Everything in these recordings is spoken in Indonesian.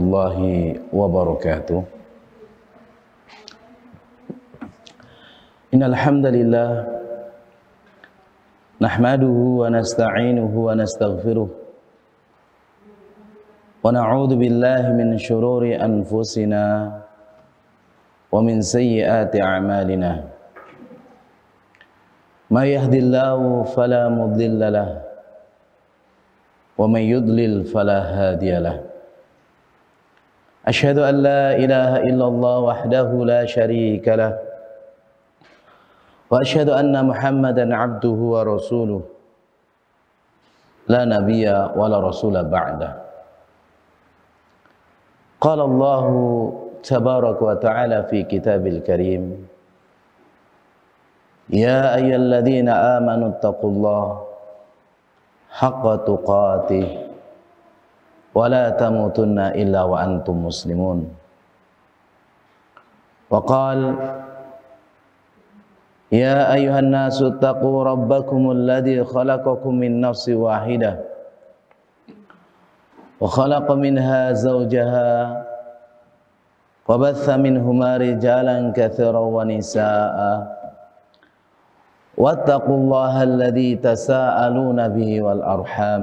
الله وبركاته إن الحمد لله نحمده ونستعينه ونستغفره ونعوذ بالله من شرور أنفسنا ومن سيئات أعمالنا ما يهدي الله فلا مضل له ومن يضلل فلا هادي له أشهد أن لا إله إلا الله وحده لا شريك له وأشهد أن محمدا عبده ورسوله لا نبي ولا رسول بعده قال الله تبارك وتعالى في كتاب الكريم يا أيها الذين آمنوا اتقوا الله حق تقاته ولا تموتن إلا وأنتم مسلمون وقال يا أيها الناس اتقوا ربكم الذي خلقكم من نفس واحدة وخلق منها زوجها وبث منهما رجالا كثيرا ونساء واتقوا الله الذي تساءلون به والأرحام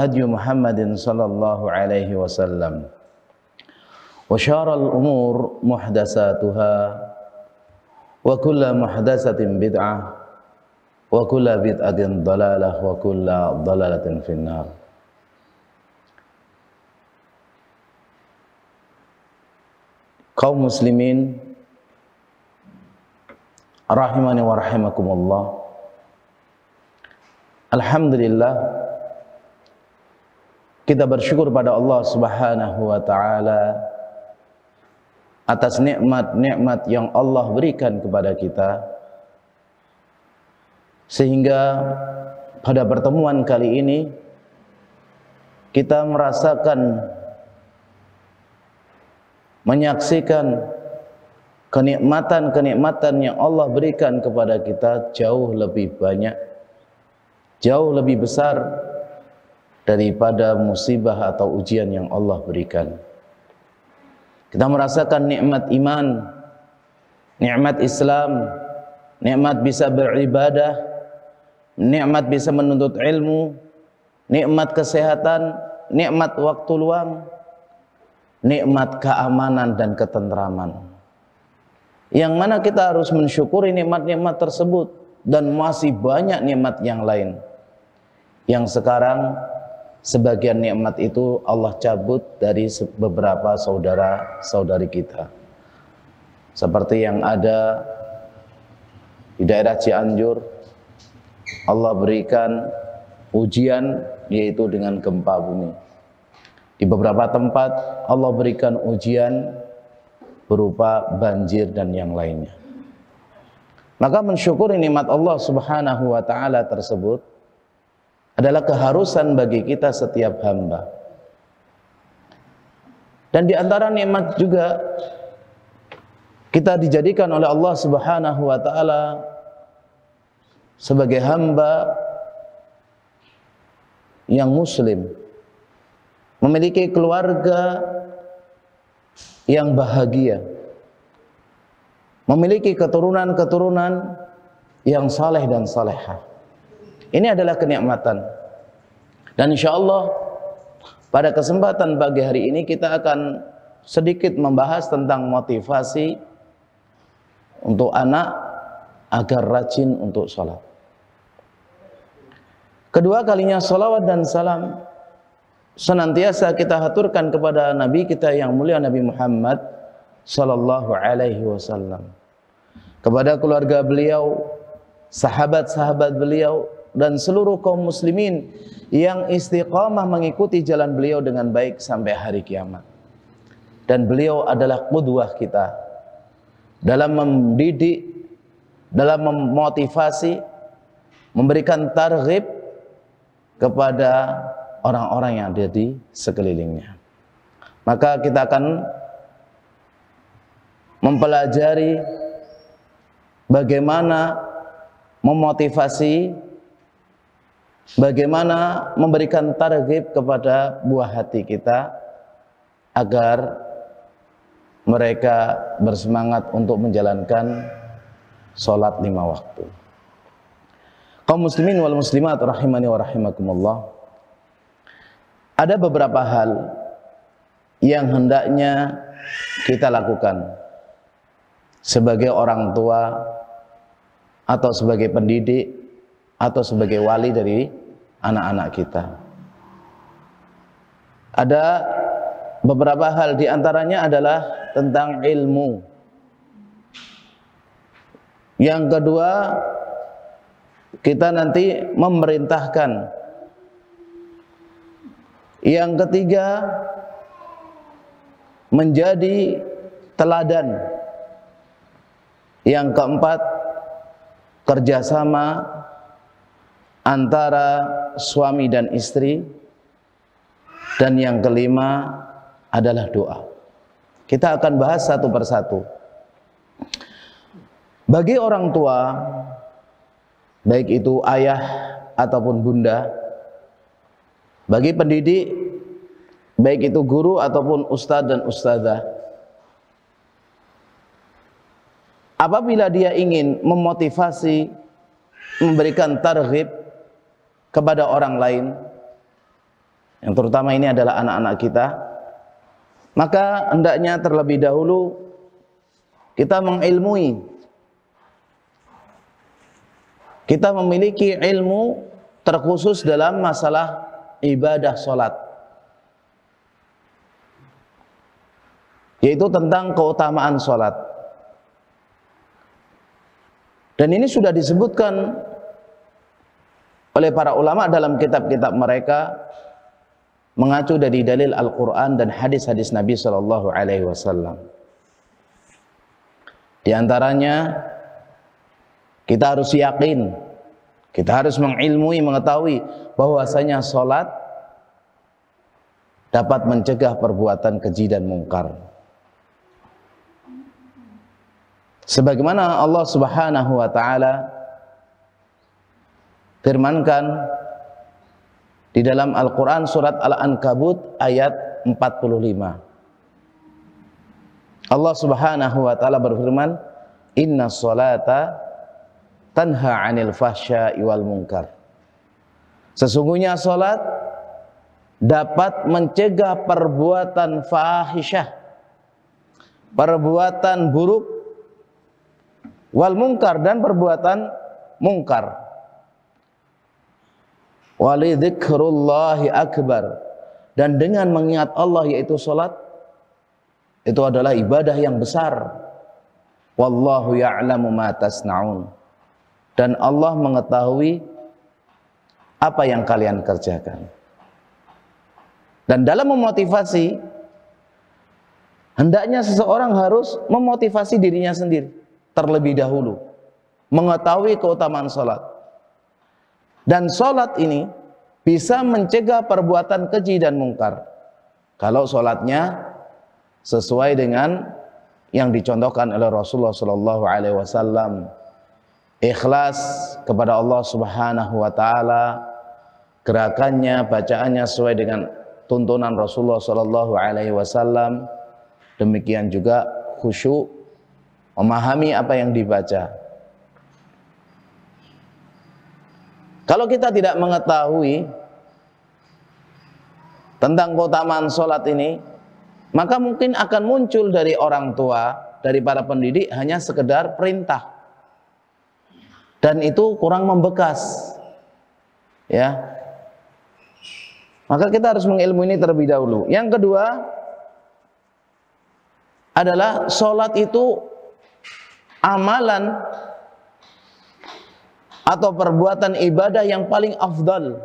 هدي محمد صلى الله عليه وسلم وشار الأمور محدثاتها وكل محدثة بدعة وكل بدعة ضلالة وكل ضلالة في النار kaum muslimin rahimani wa rahimakumullah Alhamdulillah Kita bersyukur pada Allah Subhanahu wa taala atas nikmat-nikmat yang Allah berikan kepada kita. Sehingga pada pertemuan kali ini kita merasakan menyaksikan kenikmatan-kenikmatan yang Allah berikan kepada kita jauh lebih banyak, jauh lebih besar daripada musibah atau ujian yang Allah berikan. Kita merasakan nikmat iman, nikmat Islam, nikmat bisa beribadah, nikmat bisa menuntut ilmu, nikmat kesehatan, nikmat waktu luang, nikmat keamanan dan ketentraman. Yang mana kita harus mensyukuri nikmat-nikmat tersebut dan masih banyak nikmat yang lain. Yang sekarang sebagian nikmat itu Allah cabut dari beberapa saudara-saudari kita. Seperti yang ada di daerah Cianjur, Allah berikan ujian yaitu dengan gempa bumi. Di beberapa tempat Allah berikan ujian berupa banjir dan yang lainnya. Maka mensyukuri nikmat Allah Subhanahu wa taala tersebut adalah keharusan bagi kita setiap hamba. Dan di antara nikmat juga kita dijadikan oleh Allah Subhanahu wa taala sebagai hamba yang muslim memiliki keluarga yang bahagia memiliki keturunan-keturunan yang saleh dan salehah ini adalah kenikmatan dan insya Allah pada kesempatan pagi hari ini kita akan sedikit membahas tentang motivasi untuk anak agar rajin untuk sholat. Kedua kalinya sholawat dan salam senantiasa kita haturkan kepada Nabi kita yang mulia Nabi Muhammad Sallallahu Alaihi Wasallam kepada keluarga beliau, sahabat-sahabat beliau, dan seluruh kaum muslimin yang istiqamah mengikuti jalan beliau dengan baik sampai hari kiamat. Dan beliau adalah qudwah kita dalam mendidik, dalam memotivasi, memberikan targhib kepada orang-orang yang ada di sekelilingnya. Maka kita akan mempelajari bagaimana memotivasi Bagaimana memberikan target kepada buah hati kita agar mereka bersemangat untuk menjalankan sholat lima waktu. Kaum muslimin wal muslimat rahimani wa rahimakumullah. Ada beberapa hal yang hendaknya kita lakukan sebagai orang tua atau sebagai pendidik atau sebagai wali dari anak-anak kita. Ada beberapa hal di antaranya adalah tentang ilmu. Yang kedua, kita nanti memerintahkan. Yang ketiga, menjadi teladan. Yang keempat, kerjasama antara suami dan istri dan yang kelima adalah doa. Kita akan bahas satu persatu. Bagi orang tua baik itu ayah ataupun bunda bagi pendidik baik itu guru ataupun ustadz dan ustazah apabila dia ingin memotivasi memberikan targhib kepada orang lain, yang terutama ini adalah anak-anak kita, maka hendaknya terlebih dahulu kita mengilmui. Kita memiliki ilmu terkhusus dalam masalah ibadah sholat. Yaitu tentang keutamaan sholat. Dan ini sudah disebutkan oleh para ulama dalam kitab-kitab mereka mengacu dari dalil Al-Quran dan hadis-hadis Nabi saw Alaihi Wasallam. Di antaranya kita harus yakin, kita harus mengilmui, mengetahui bahwasanya sholat dapat mencegah perbuatan keji dan mungkar. Sebagaimana Allah Subhanahu wa taala firmankan di dalam Al-Quran surat Al-Ankabut ayat 45. Allah Subhanahu wa taala berfirman, "Inna solata tanha 'anil fahsya'i wal munkar." Sesungguhnya salat dapat mencegah perbuatan fahisyah, perbuatan buruk wal munkar dan perbuatan mungkar. Wali akbar. Dan dengan mengingat Allah yaitu salat itu adalah ibadah yang besar. Wallahu ya'lamu ma tasnaun. Dan Allah mengetahui apa yang kalian kerjakan. Dan dalam memotivasi hendaknya seseorang harus memotivasi dirinya sendiri terlebih dahulu. Mengetahui keutamaan salat dan sholat ini bisa mencegah perbuatan keji dan mungkar. Kalau sholatnya sesuai dengan yang dicontohkan oleh Rasulullah Shallallahu Alaihi Wasallam, ikhlas kepada Allah Subhanahu Wa Taala, gerakannya, bacaannya sesuai dengan tuntunan Rasulullah Shallallahu Alaihi Wasallam. Demikian juga khusyuk, memahami apa yang dibaca, Kalau kita tidak mengetahui tentang keutamaan sholat ini, maka mungkin akan muncul dari orang tua, dari para pendidik hanya sekedar perintah. Dan itu kurang membekas. Ya. Maka kita harus mengilmu ini terlebih dahulu. Yang kedua adalah sholat itu amalan atau perbuatan ibadah yang paling afdal.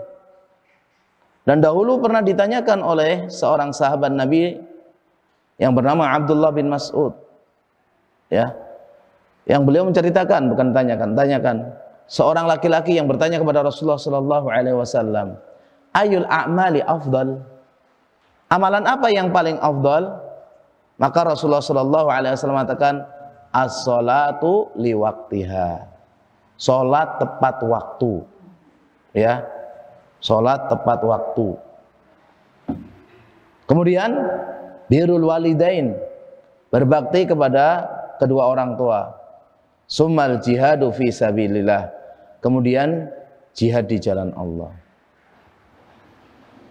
Dan dahulu pernah ditanyakan oleh seorang sahabat Nabi yang bernama Abdullah bin Mas'ud. Ya. Yang beliau menceritakan, bukan tanyakan, tanyakan. Seorang laki-laki yang bertanya kepada Rasulullah sallallahu alaihi wasallam, "Ayul a'mali afdal?" Amalan apa yang paling afdal? Maka Rasulullah sallallahu alaihi wasallam mengatakan, "As-salatu Sholat tepat waktu. Ya. Sholat tepat waktu. Kemudian birul walidain. Berbakti kepada kedua orang tua. Summal jihadu fi sabilillah. Kemudian jihad di jalan Allah.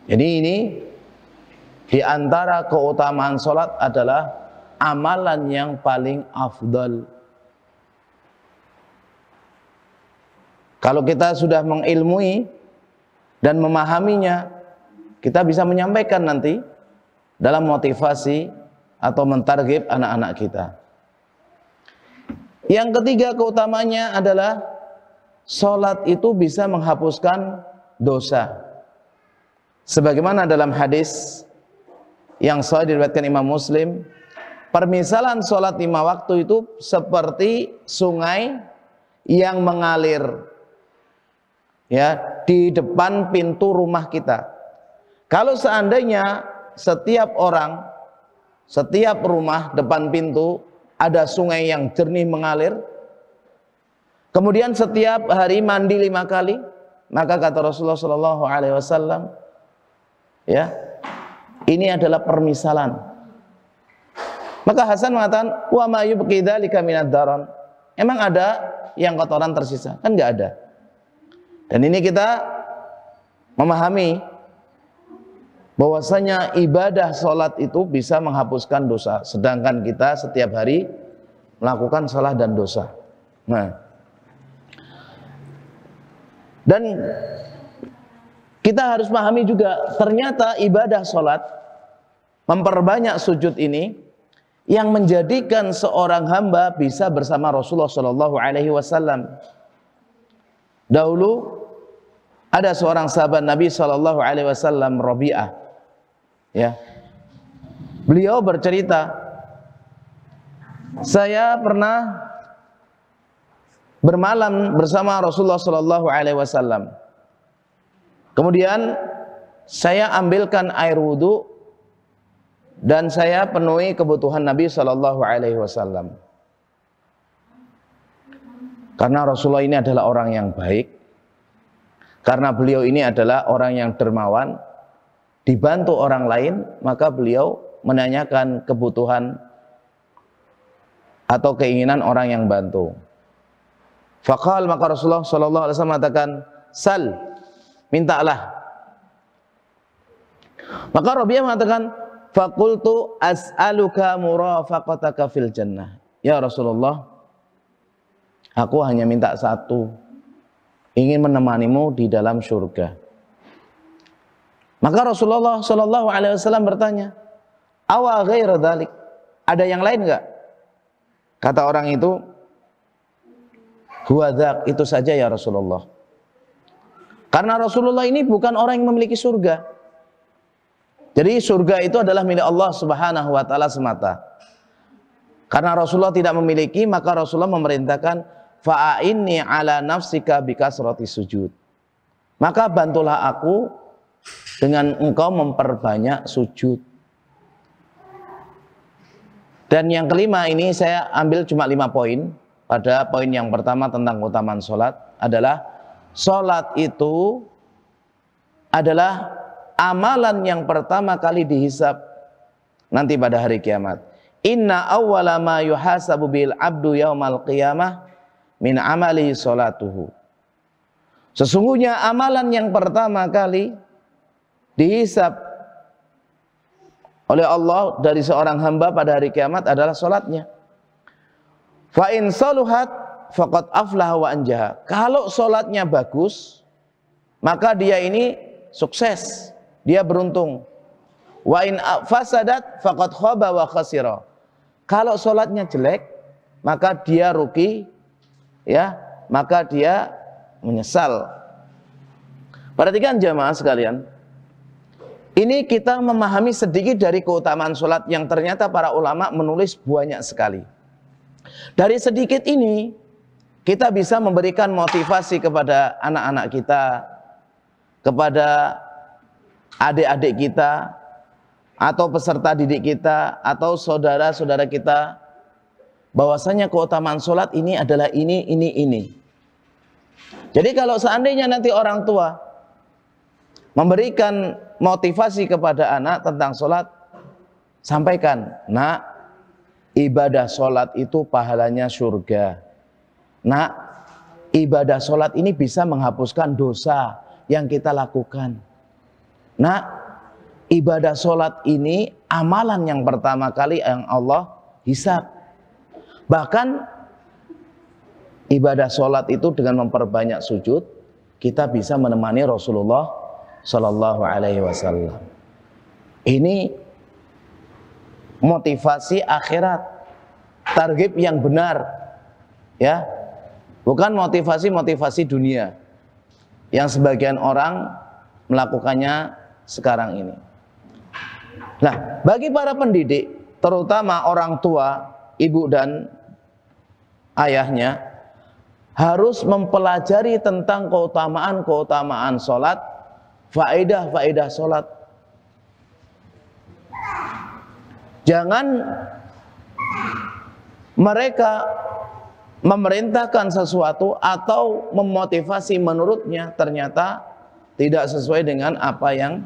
Jadi ini di antara keutamaan sholat adalah amalan yang paling afdal Kalau kita sudah mengilmui dan memahaminya, kita bisa menyampaikan nanti dalam motivasi atau mentarget anak-anak kita. Yang ketiga keutamanya adalah sholat itu bisa menghapuskan dosa. Sebagaimana dalam hadis yang sahih diriwayatkan Imam Muslim, permisalan sholat lima waktu itu seperti sungai yang mengalir ya di depan pintu rumah kita. Kalau seandainya setiap orang, setiap rumah depan pintu ada sungai yang jernih mengalir, kemudian setiap hari mandi lima kali, maka kata Rasulullah Shallallahu Alaihi Wasallam, ya ini adalah permisalan. Maka Hasan mengatakan, wa ma yubqi dzalika minad daron. Emang ada yang kotoran tersisa? Kan nggak ada. Dan ini kita memahami bahwasanya ibadah sholat itu bisa menghapuskan dosa. Sedangkan kita setiap hari melakukan salah dan dosa. Nah, dan kita harus memahami juga ternyata ibadah sholat memperbanyak sujud ini yang menjadikan seorang hamba bisa bersama Rasulullah Shallallahu Alaihi Wasallam. Dahulu ada seorang sahabat Nabi Shallallahu Alaihi Wasallam Robiah, ya. Beliau bercerita, saya pernah bermalam bersama Rasulullah Shallallahu Alaihi Wasallam. Kemudian saya ambilkan air wudhu dan saya penuhi kebutuhan Nabi Shallallahu Alaihi Wasallam. Karena Rasulullah ini adalah orang yang baik, karena beliau ini adalah orang yang dermawan, dibantu orang lain, maka beliau menanyakan kebutuhan atau keinginan orang yang bantu. Fakal maka Rasulullah Shallallahu Alaihi Wasallam katakan, sal, mintalah. Maka Rabi'ah mengatakan, fakultu as'aluka murafaqataka fil jannah. Ya Rasulullah, aku hanya minta satu, ingin menemanimu di dalam surga. Maka Rasulullah Shallallahu Alaihi Wasallam bertanya, awa ghair dalik, ada yang lain nggak? Kata orang itu, huwadak itu saja ya Rasulullah. Karena Rasulullah ini bukan orang yang memiliki surga. Jadi surga itu adalah milik Allah Subhanahu wa taala semata. Karena Rasulullah tidak memiliki, maka Rasulullah memerintahkan Fa'aini ala nafsika bikasrati sujud. Maka bantulah aku dengan engkau memperbanyak sujud. Dan yang kelima ini saya ambil cuma lima poin. Pada poin yang pertama tentang keutamaan sholat adalah sholat itu adalah amalan yang pertama kali dihisap nanti pada hari kiamat. Inna awwala ma yuhasabu bil abdu yaumal qiyamah min amali salatuhu. Sesungguhnya amalan yang pertama kali dihisap oleh Allah dari seorang hamba pada hari kiamat adalah salatnya. Fa in saluhat faqad aflaha wa anjaha. Kalau salatnya bagus, maka dia ini sukses, dia beruntung. Wa in fasadat faqad khaba wa khasira. Kalau salatnya jelek, maka dia rugi ya maka dia menyesal. Perhatikan jamaah sekalian. Ini kita memahami sedikit dari keutamaan sholat yang ternyata para ulama menulis banyak sekali. Dari sedikit ini, kita bisa memberikan motivasi kepada anak-anak kita, kepada adik-adik kita, atau peserta didik kita, atau saudara-saudara kita bahwasanya keutamaan sholat ini adalah ini, ini, ini. Jadi kalau seandainya nanti orang tua memberikan motivasi kepada anak tentang sholat, sampaikan, nak, ibadah sholat itu pahalanya surga. Nak, ibadah sholat ini bisa menghapuskan dosa yang kita lakukan. Nak, ibadah sholat ini amalan yang pertama kali yang Allah hisap. Bahkan ibadah sholat itu dengan memperbanyak sujud, kita bisa menemani Rasulullah Shallallahu Alaihi Wasallam. Ini motivasi akhirat, target yang benar, ya, bukan motivasi-motivasi dunia yang sebagian orang melakukannya sekarang ini. Nah, bagi para pendidik, terutama orang tua, ibu dan ayahnya harus mempelajari tentang keutamaan-keutamaan sholat, faedah-faedah sholat. Jangan mereka memerintahkan sesuatu atau memotivasi menurutnya ternyata tidak sesuai dengan apa yang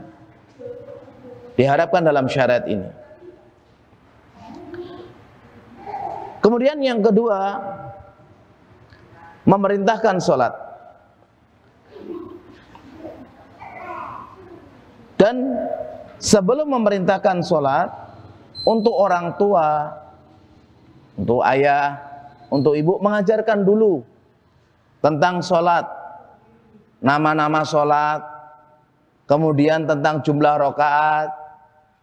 diharapkan dalam syariat ini. Kemudian yang kedua, memerintahkan sholat. Dan sebelum memerintahkan sholat, untuk orang tua, untuk ayah, untuk ibu, mengajarkan dulu tentang sholat, nama-nama sholat, kemudian tentang jumlah rokaat,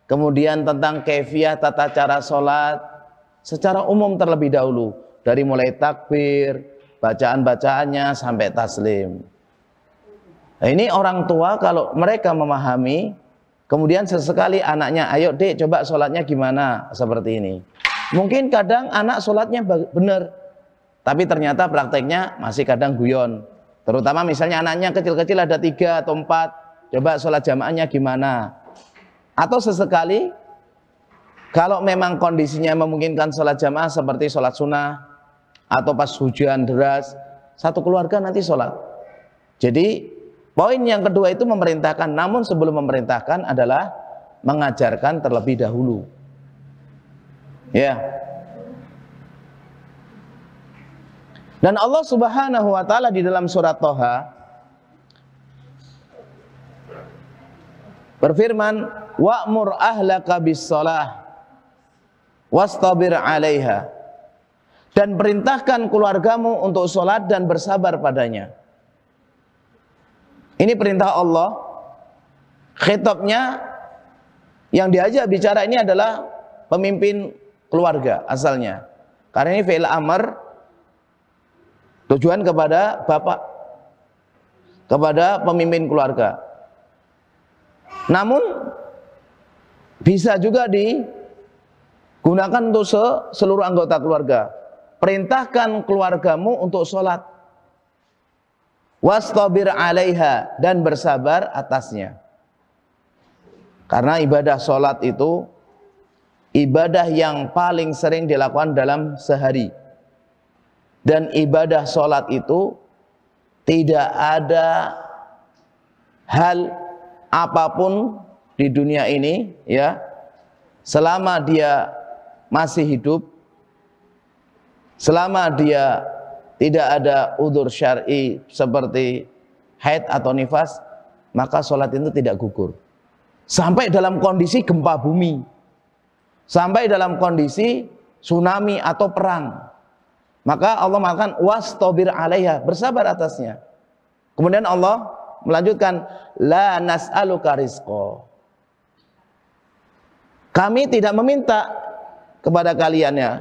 kemudian tentang kefiah tata cara sholat, secara umum terlebih dahulu dari mulai takbir, bacaan-bacaannya sampai taslim. Nah, ini orang tua kalau mereka memahami, kemudian sesekali anaknya, ayo dek coba sholatnya gimana seperti ini. Mungkin kadang anak sholatnya benar, tapi ternyata prakteknya masih kadang guyon. Terutama misalnya anaknya kecil-kecil ada tiga atau empat, coba sholat jamaahnya gimana. Atau sesekali kalau memang kondisinya memungkinkan sholat jamaah seperti sholat sunnah atau pas hujan deras, satu keluarga nanti sholat. Jadi poin yang kedua itu memerintahkan, namun sebelum memerintahkan adalah mengajarkan terlebih dahulu. Ya. Dan Allah Subhanahu wa taala di dalam surat Toha berfirman, "Wa'mur ahlaka bis-shalah" wastabir 'alaiha dan perintahkan keluargamu untuk sholat dan bersabar padanya. Ini perintah Allah. Khitabnya yang diajak bicara ini adalah pemimpin keluarga asalnya. Karena ini fi'il amr tujuan kepada bapak kepada pemimpin keluarga. Namun bisa juga di Gunakan untuk seluruh anggota keluarga. Perintahkan keluargamu untuk sholat. Wastabir alaiha dan bersabar atasnya. Karena ibadah sholat itu ibadah yang paling sering dilakukan dalam sehari. Dan ibadah sholat itu tidak ada hal apapun di dunia ini ya selama dia masih hidup selama dia tidak ada udur syar'i seperti haid atau nifas maka sholat itu tidak gugur sampai dalam kondisi gempa bumi sampai dalam kondisi tsunami atau perang maka Allah mengatakan tobir alaiha bersabar atasnya kemudian Allah melanjutkan la nas'aluka rizqo kami tidak meminta kepada kalian ya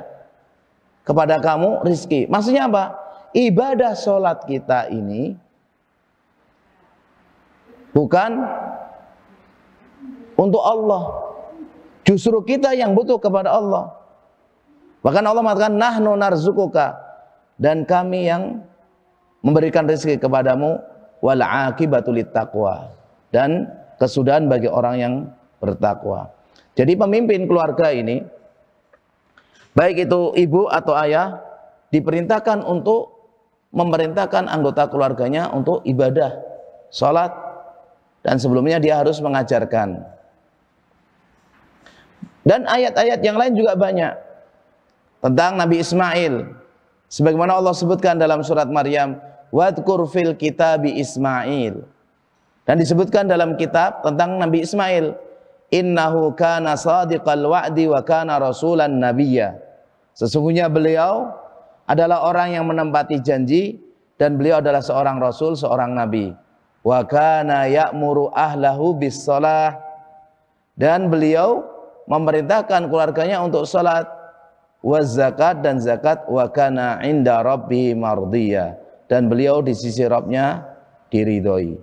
kepada kamu rizki. Maksudnya apa? Ibadah sholat kita ini bukan untuk Allah. Justru kita yang butuh kepada Allah. Bahkan Allah mengatakan nahnu narzukuka dan kami yang memberikan rezeki kepadamu wal akibatul taqwa dan kesudahan bagi orang yang bertakwa. Jadi pemimpin keluarga ini baik itu ibu atau ayah diperintahkan untuk memerintahkan anggota keluarganya untuk ibadah, sholat, dan sebelumnya dia harus mengajarkan. Dan ayat-ayat yang lain juga banyak tentang Nabi Ismail. Sebagaimana Allah sebutkan dalam surat Maryam, Wadkur fil kitabi Ismail. Dan disebutkan dalam kitab tentang Nabi Ismail. Innahu kana sadiqal wa'di wa kana rasulan nabiyya. Sesungguhnya beliau adalah orang yang menempati janji dan beliau adalah seorang rasul, seorang nabi. Wa kana ya'muru ahlahu bis Dan beliau memerintahkan keluarganya untuk salat wa zakat dan zakat wa kana inda rabbi mardiya dan beliau di sisi Rabbnya diridhoi.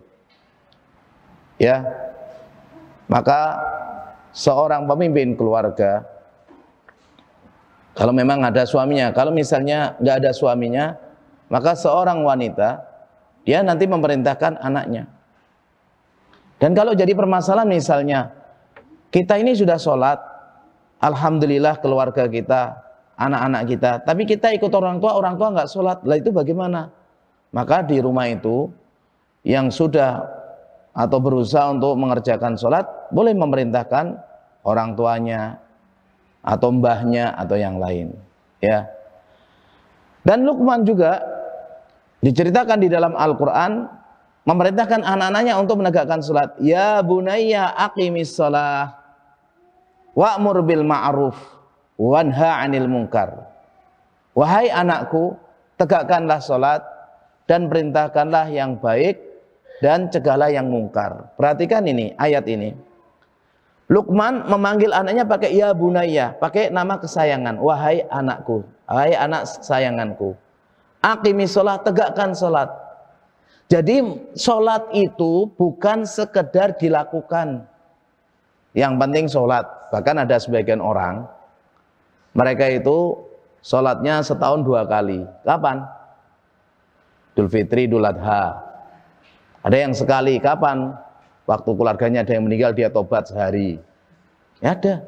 Ya. Maka seorang pemimpin keluarga kalau memang ada suaminya, kalau misalnya nggak ada suaminya, maka seorang wanita dia nanti memerintahkan anaknya. Dan kalau jadi permasalahan misalnya kita ini sudah sholat, alhamdulillah keluarga kita, anak-anak kita, tapi kita ikut orang tua, orang tua nggak sholat, lah itu bagaimana? Maka di rumah itu yang sudah atau berusaha untuk mengerjakan sholat boleh memerintahkan orang tuanya, atau mbahnya atau yang lain ya dan Luqman juga diceritakan di dalam Al-Qur'an memerintahkan anak-anaknya untuk menegakkan salat ya bunayya aqimis shalah wa'mur bil ma'ruf wanha 'anil munkar wahai anakku tegakkanlah salat dan perintahkanlah yang baik dan cegahlah yang mungkar perhatikan ini ayat ini Lukman memanggil anaknya pakai ya bunaya, pakai nama kesayangan. Wahai anakku, wahai anak sayanganku. Akimi sholat, tegakkan sholat. Jadi sholat itu bukan sekedar dilakukan. Yang penting sholat. Bahkan ada sebagian orang, mereka itu sholatnya setahun dua kali. Kapan? Dulfitri, Fitri, Ada yang sekali, kapan? Waktu keluarganya ada yang meninggal, dia tobat sehari. Ya ada.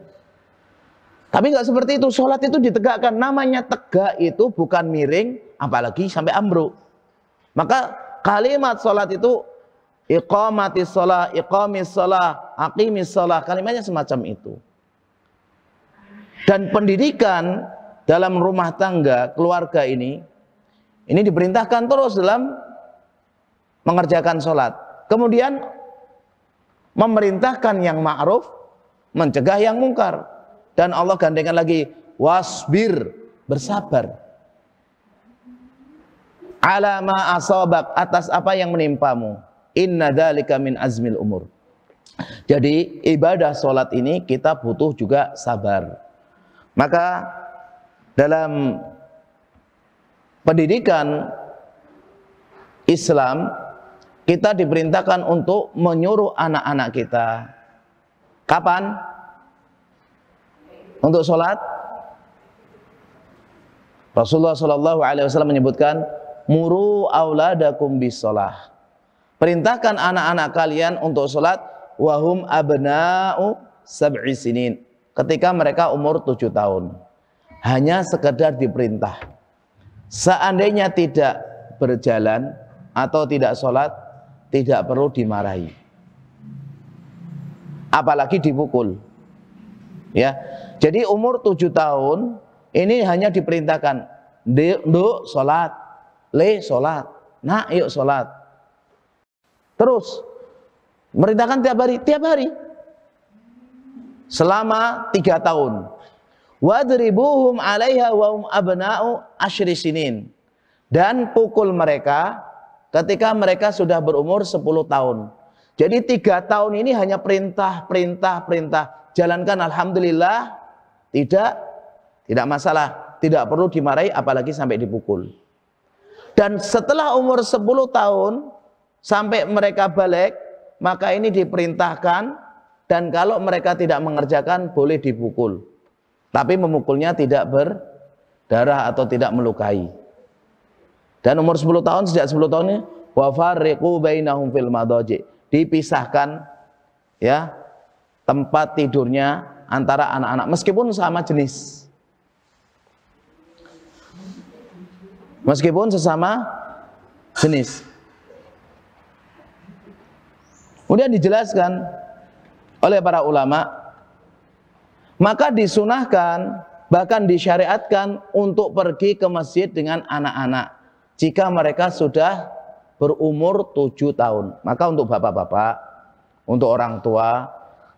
Tapi nggak seperti itu. Sholat itu ditegakkan. Namanya tegak itu bukan miring, apalagi sampai ambruk. Maka kalimat sholat itu iqamati sholat, iqamis sholat, aqimis sholat. Kalimatnya semacam itu. Dan pendidikan dalam rumah tangga, keluarga ini, ini diperintahkan terus dalam mengerjakan sholat. Kemudian memerintahkan yang ma'ruf, mencegah yang mungkar. Dan Allah gandengkan lagi, wasbir, bersabar. Alama asobak, atas apa yang menimpamu. Inna dhalika min azmil umur. Jadi ibadah sholat ini kita butuh juga sabar. Maka dalam pendidikan Islam kita diperintahkan untuk menyuruh anak-anak kita. Kapan? Untuk sholat? Rasulullah Shallallahu Alaihi Wasallam menyebutkan, muru auladakum bis sholat. Perintahkan anak-anak kalian untuk sholat wahum abna'u sab'i sinin. Ketika mereka umur tujuh tahun. Hanya sekedar diperintah. Seandainya tidak berjalan atau tidak sholat, tidak perlu dimarahi. Apalagi dipukul. Ya. Jadi umur tujuh tahun ini hanya diperintahkan do salat, le salat, na, yuk salat. Terus merintahkan tiap hari, tiap hari. Selama tiga tahun. Wadribuhum alaiha wa um abna'u ashri sinin. Dan pukul mereka ketika mereka sudah berumur 10 tahun. Jadi tiga tahun ini hanya perintah, perintah, perintah. Jalankan Alhamdulillah, tidak, tidak masalah. Tidak perlu dimarahi apalagi sampai dipukul. Dan setelah umur 10 tahun, sampai mereka balik, maka ini diperintahkan. Dan kalau mereka tidak mengerjakan, boleh dipukul. Tapi memukulnya tidak berdarah atau tidak melukai. Dan umur 10 tahun, sejak 10 wa fariqu bainahum fil madaji. Dipisahkan ya tempat tidurnya antara anak-anak meskipun sama jenis. Meskipun sesama jenis. Kemudian dijelaskan oleh para ulama maka disunahkan bahkan disyariatkan untuk pergi ke masjid dengan anak-anak jika mereka sudah berumur tujuh tahun. Maka untuk bapak-bapak, untuk orang tua,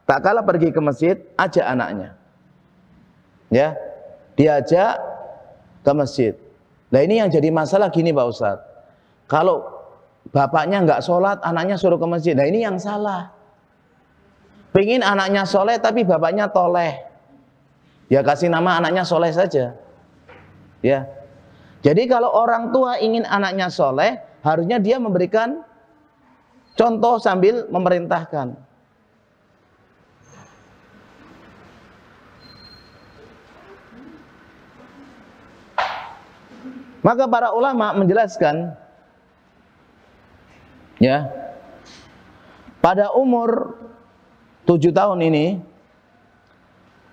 tak kalah pergi ke masjid, ajak anaknya. Ya, diajak ke masjid. Nah ini yang jadi masalah gini Pak Ustadz. Kalau bapaknya nggak sholat, anaknya suruh ke masjid. Nah ini yang salah. Pengen anaknya soleh tapi bapaknya toleh. Ya kasih nama anaknya soleh saja. Ya, jadi kalau orang tua ingin anaknya soleh, harusnya dia memberikan contoh sambil memerintahkan. Maka para ulama menjelaskan ya pada umur tujuh tahun ini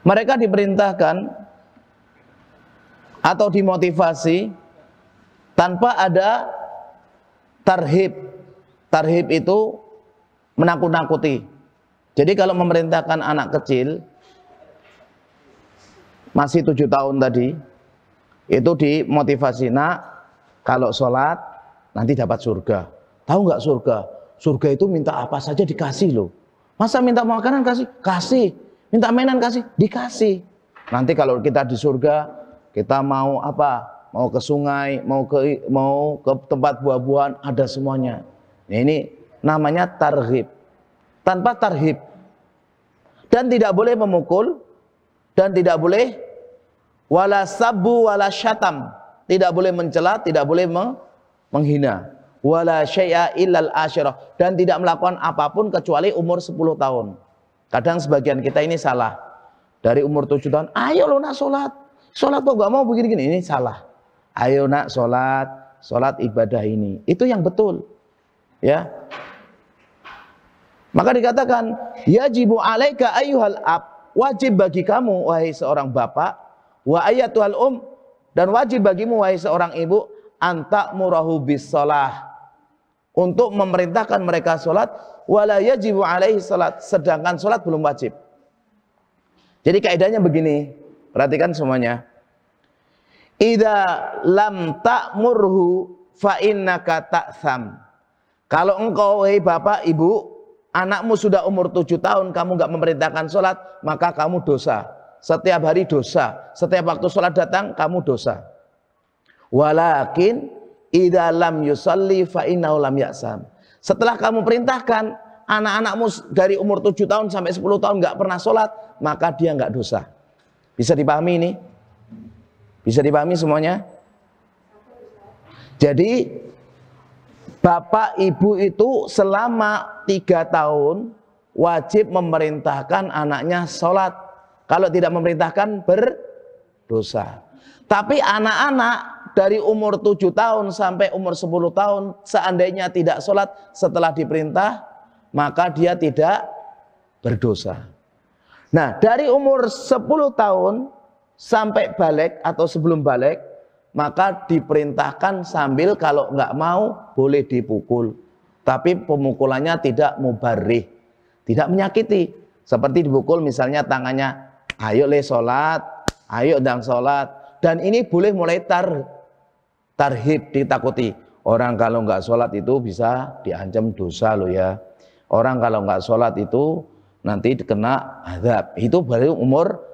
mereka diperintahkan atau dimotivasi tanpa ada tarhib. Tarhib itu menakut-nakuti. Jadi kalau memerintahkan anak kecil masih tujuh tahun tadi itu dimotivasi nak kalau sholat nanti dapat surga. Tahu nggak surga? Surga itu minta apa saja dikasih loh. Masa minta makanan kasih? Kasih. Minta mainan kasih? Dikasih. Nanti kalau kita di surga, kita mau apa? mau ke sungai, mau ke mau ke tempat buah-buahan, ada semuanya. Nah, ini namanya tarhib. Tanpa tarhib. Dan tidak boleh memukul dan tidak boleh wala sabu wala syatam. Tidak boleh mencela, tidak boleh menghina. Wala syai'a illal asyrah Dan tidak melakukan apapun kecuali umur 10 tahun. Kadang sebagian kita ini salah. Dari umur 7 tahun, ayo lo lunas sholat. Sholat kok gak mau begini-gini. Ini salah ayo nak sholat, sholat ibadah ini. Itu yang betul. Ya. Maka dikatakan, yajibu alaika ayuhal ab. Wajib bagi kamu, wahai seorang bapak, wa ayatuhal um, dan wajib bagimu, wahai seorang ibu, antak murahu bis sholah. Untuk memerintahkan mereka sholat, wala yajibu alaihi sholat. Sedangkan sholat belum wajib. Jadi kaidahnya begini, perhatikan semuanya. Ida lam ta'murhu fa innaka ta'sam. Kalau engkau, hei bapak, ibu, anakmu sudah umur tujuh tahun, kamu nggak memerintahkan sholat, maka kamu dosa. Setiap hari dosa. Setiap waktu sholat datang, kamu dosa. Walakin ida lam yusalli fa lam ya'sam. Setelah kamu perintahkan, anak-anakmu dari umur tujuh tahun sampai sepuluh tahun nggak pernah sholat, maka dia nggak dosa. Bisa dipahami ini? Bisa dipahami semuanya? Jadi Bapak Ibu itu selama tiga tahun wajib memerintahkan anaknya sholat. Kalau tidak memerintahkan berdosa. Tapi anak-anak dari umur tujuh tahun sampai umur sepuluh tahun seandainya tidak sholat setelah diperintah maka dia tidak berdosa. Nah dari umur sepuluh tahun sampai balik atau sebelum balik, maka diperintahkan sambil kalau nggak mau boleh dipukul. Tapi pemukulannya tidak mubarih, tidak menyakiti. Seperti dipukul misalnya tangannya, ayo le sholat, ayo dang sholat. Dan ini boleh mulai tar, tarhib, ditakuti. Orang kalau nggak sholat itu bisa diancam dosa lo ya. Orang kalau nggak sholat itu nanti kena azab. Itu baru umur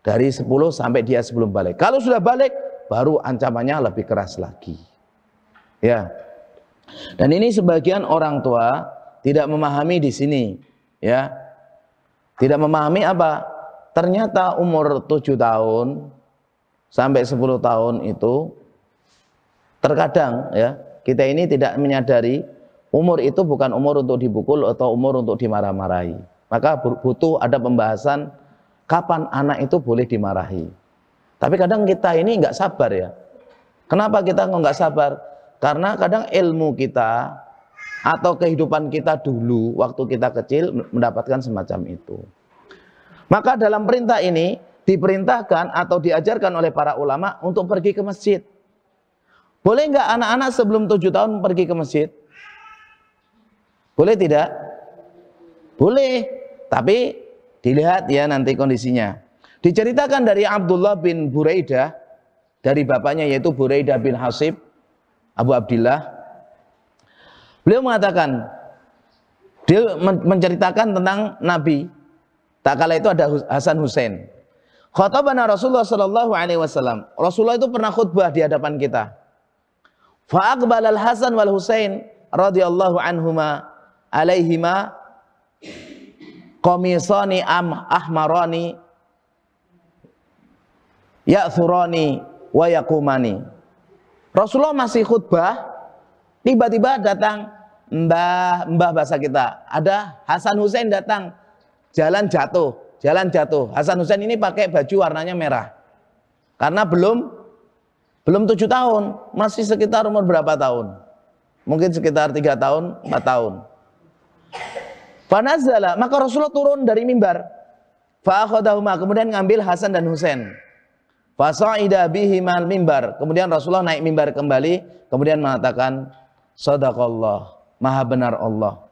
dari 10 sampai dia sebelum balik. Kalau sudah balik, baru ancamannya lebih keras lagi. Ya. Dan ini sebagian orang tua tidak memahami di sini, ya. Tidak memahami apa? Ternyata umur 7 tahun sampai 10 tahun itu terkadang ya, kita ini tidak menyadari umur itu bukan umur untuk dipukul atau umur untuk dimarah-marahi. Maka butuh ada pembahasan kapan anak itu boleh dimarahi. Tapi kadang kita ini nggak sabar ya. Kenapa kita nggak sabar? Karena kadang ilmu kita atau kehidupan kita dulu waktu kita kecil mendapatkan semacam itu. Maka dalam perintah ini diperintahkan atau diajarkan oleh para ulama untuk pergi ke masjid. Boleh nggak anak-anak sebelum tujuh tahun pergi ke masjid? Boleh tidak? Boleh, tapi Dilihat ya nanti kondisinya. Diceritakan dari Abdullah bin Buraidah dari bapaknya yaitu Buraidah bin Hasib Abu Abdillah. Beliau mengatakan dia menceritakan tentang Nabi. Tak kala itu ada Hasan Hussein. Khotbahnya Rasulullah Shallallahu Alaihi Wasallam. Rasulullah itu pernah khutbah di hadapan kita. Faakbal al Hasan wal Hussein radhiyallahu anhuma alaihima komisani am ahmarani ya'thurani wa yakumani. Rasulullah masih khutbah, tiba-tiba datang mbah mbah bahasa kita. Ada Hasan Hussein datang, jalan jatuh, jalan jatuh. Hasan Hussein ini pakai baju warnanya merah. Karena belum belum tujuh tahun, masih sekitar umur berapa tahun? Mungkin sekitar tiga tahun, empat tahun. Fanazala, maka Rasulullah turun dari mimbar. Fa'akhadahuma, kemudian ngambil Hasan dan Husain. Fasa'ida bihimal mimbar. Kemudian Rasulullah naik mimbar kembali, kemudian mengatakan, Sadaqallah, maha benar Allah.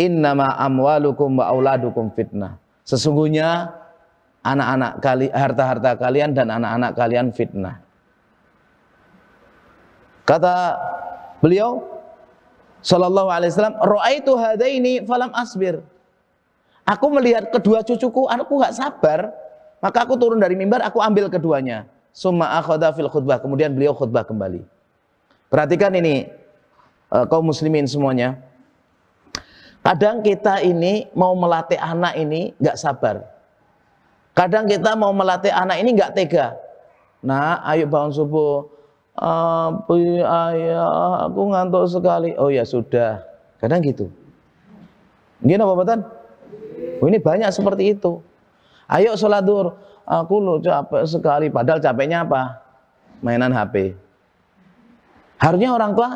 Innama amwalukum wa auladukum fitnah. Sesungguhnya anak-anak kali harta-harta kalian dan anak-anak kalian fitnah. Kata beliau, Shallallahu alaihi wasallam, "Ra'aitu hadaini falam asbir." Aku melihat kedua cucuku, aku nggak sabar, maka aku turun dari mimbar, aku ambil keduanya. Summa akhadha fil khutbah. Kemudian beliau khutbah kembali. Perhatikan ini eh, kaum muslimin semuanya. Kadang kita ini mau melatih anak ini gak sabar. Kadang kita mau melatih anak ini gak tega. Nah, ayo bangun subuh, Abi ayah, aku ngantuk sekali. Oh ya sudah. Kadang gitu. Gini apa Batan? Oh, ini banyak seperti itu. Ayo sholat dur. Aku lo capek sekali. Padahal capeknya apa? Mainan HP. Harusnya orang tua,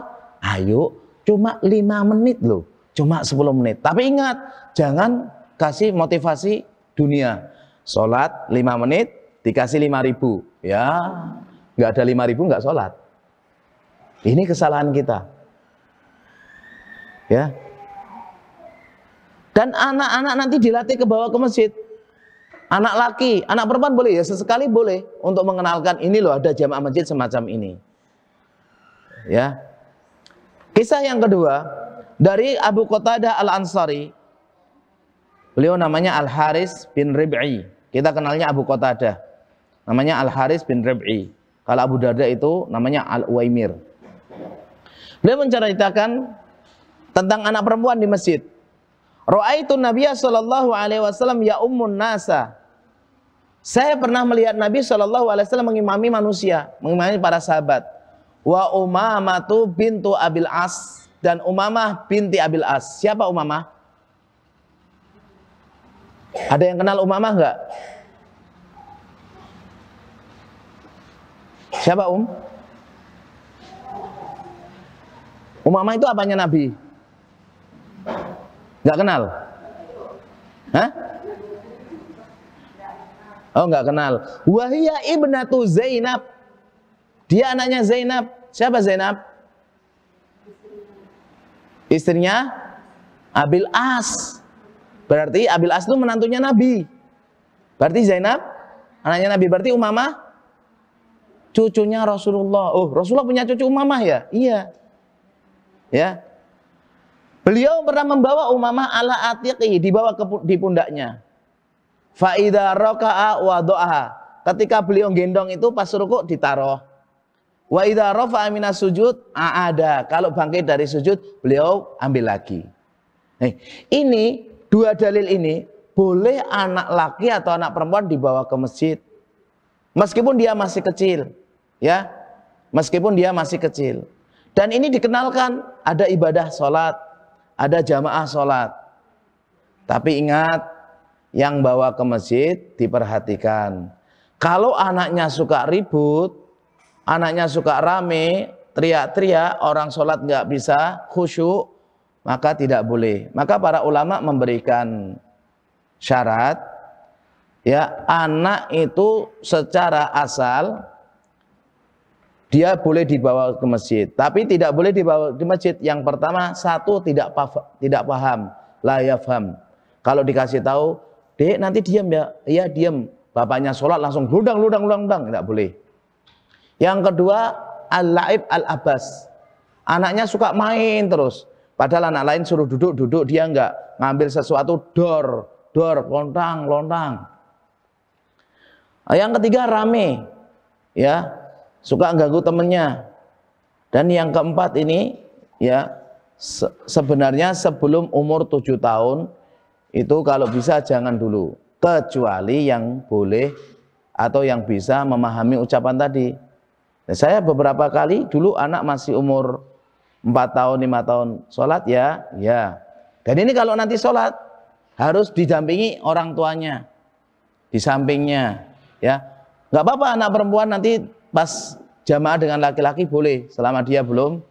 ayo cuma lima menit loh. Cuma 10 menit. Tapi ingat, jangan kasih motivasi dunia. Sholat lima menit, dikasih lima ribu. Ya, nggak ada lima ribu nggak sholat. Ini kesalahan kita. Ya. Dan anak-anak nanti dilatih ke bawah ke masjid. Anak laki, anak perempuan boleh ya sesekali boleh untuk mengenalkan ini loh ada jamaah masjid semacam ini. Ya. Kisah yang kedua dari Abu Qatadah Al-Ansari. Beliau namanya Al-Haris bin Rib'i. Kita kenalnya Abu Qatadah. Namanya Al-Haris bin Rib'i. Kalau Abu Darda itu namanya al Uaimir. Beliau menceritakan tentang anak perempuan di masjid. Ra'aitu Nabi sallallahu alaihi wasallam ya ummun nasa. Saya pernah melihat Nabi sallallahu alaihi wasallam mengimami manusia, mengimami para sahabat. Wa Umamatu bintu Abil As dan Umamah binti Abil As. Siapa Umamah? Ada yang kenal Umamah enggak? Siapa Um? Umamah itu apanya Nabi? Gak kenal? Hah? Oh gak kenal. Wahia ibnatu Zainab. Dia anaknya Zainab. Siapa Zainab? Istrinya Abil As. Berarti Abil As itu menantunya Nabi. Berarti Zainab anaknya Nabi. Berarti Umamah cucunya Rasulullah. Oh, Rasulullah punya cucu Umamah ya? Iya. Ya. Beliau pernah membawa Umamah ala atiqi, dibawa ke di pundaknya. Faida roka'a wa do'aha. Ketika beliau gendong itu pas rukuk ditaruh. Wa idza rafa'a minas sujud ada. Kalau bangkit dari sujud, beliau ambil lagi. Nih, ini dua dalil ini boleh anak laki atau anak perempuan dibawa ke masjid Meskipun dia masih kecil, ya. Meskipun dia masih kecil. Dan ini dikenalkan ada ibadah sholat, ada jamaah sholat. Tapi ingat, yang bawa ke masjid diperhatikan. Kalau anaknya suka ribut, anaknya suka rame, teriak-teriak, orang sholat nggak bisa khusyuk, maka tidak boleh. Maka para ulama memberikan syarat ya anak itu secara asal dia boleh dibawa ke masjid, tapi tidak boleh dibawa ke masjid. Yang pertama, satu tidak paham, tidak paham, layafham. Kalau dikasih tahu, dek nanti diam ya, iya diam. Bapaknya sholat langsung ludang, ludang, ludang, ludang, tidak boleh. Yang kedua, al-laib al abbas, Anaknya suka main terus. Padahal anak lain suruh duduk, duduk, dia enggak. Ngambil sesuatu, dor, dor, lontang, lontang. Ah, yang ketiga rame, ya suka ganggu temennya. Dan yang keempat ini ya se sebenarnya sebelum umur tujuh tahun itu kalau bisa jangan dulu kecuali yang boleh atau yang bisa memahami ucapan tadi. Nah, saya beberapa kali dulu anak masih umur empat tahun, lima tahun sholat ya, ya. Dan ini kalau nanti sholat harus didampingi orang tuanya, di sampingnya, Ya, nggak apa-apa anak perempuan nanti pas jamaah dengan laki-laki boleh selama dia belum